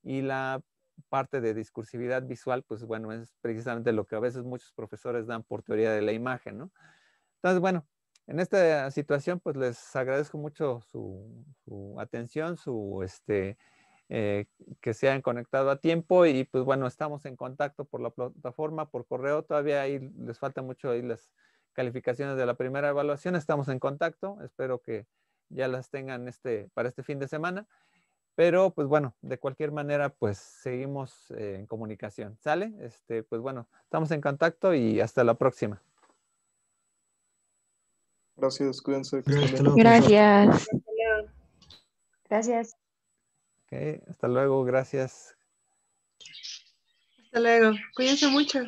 Y la parte de discursividad visual, pues bueno, es precisamente lo que a veces muchos profesores dan por teoría de la imagen, ¿no? Entonces, bueno, en esta situación, pues les agradezco mucho su, atención, su, este, eh, que se hayan conectado a tiempo y pues bueno, estamos en contacto por la plataforma, por correo, todavía ahí les falta mucho, ahí les calificaciones de la primera evaluación. Estamos en contacto, espero que ya las tengan este, para este fin de semana. Pero pues bueno, de cualquier manera, pues seguimos eh, en comunicación. ¿Sale? Este, pues bueno, estamos en contacto y hasta la próxima. Gracias, cuídense. Gracias. Gracias. Ok, hasta luego, gracias. Hasta luego, cuídense mucho.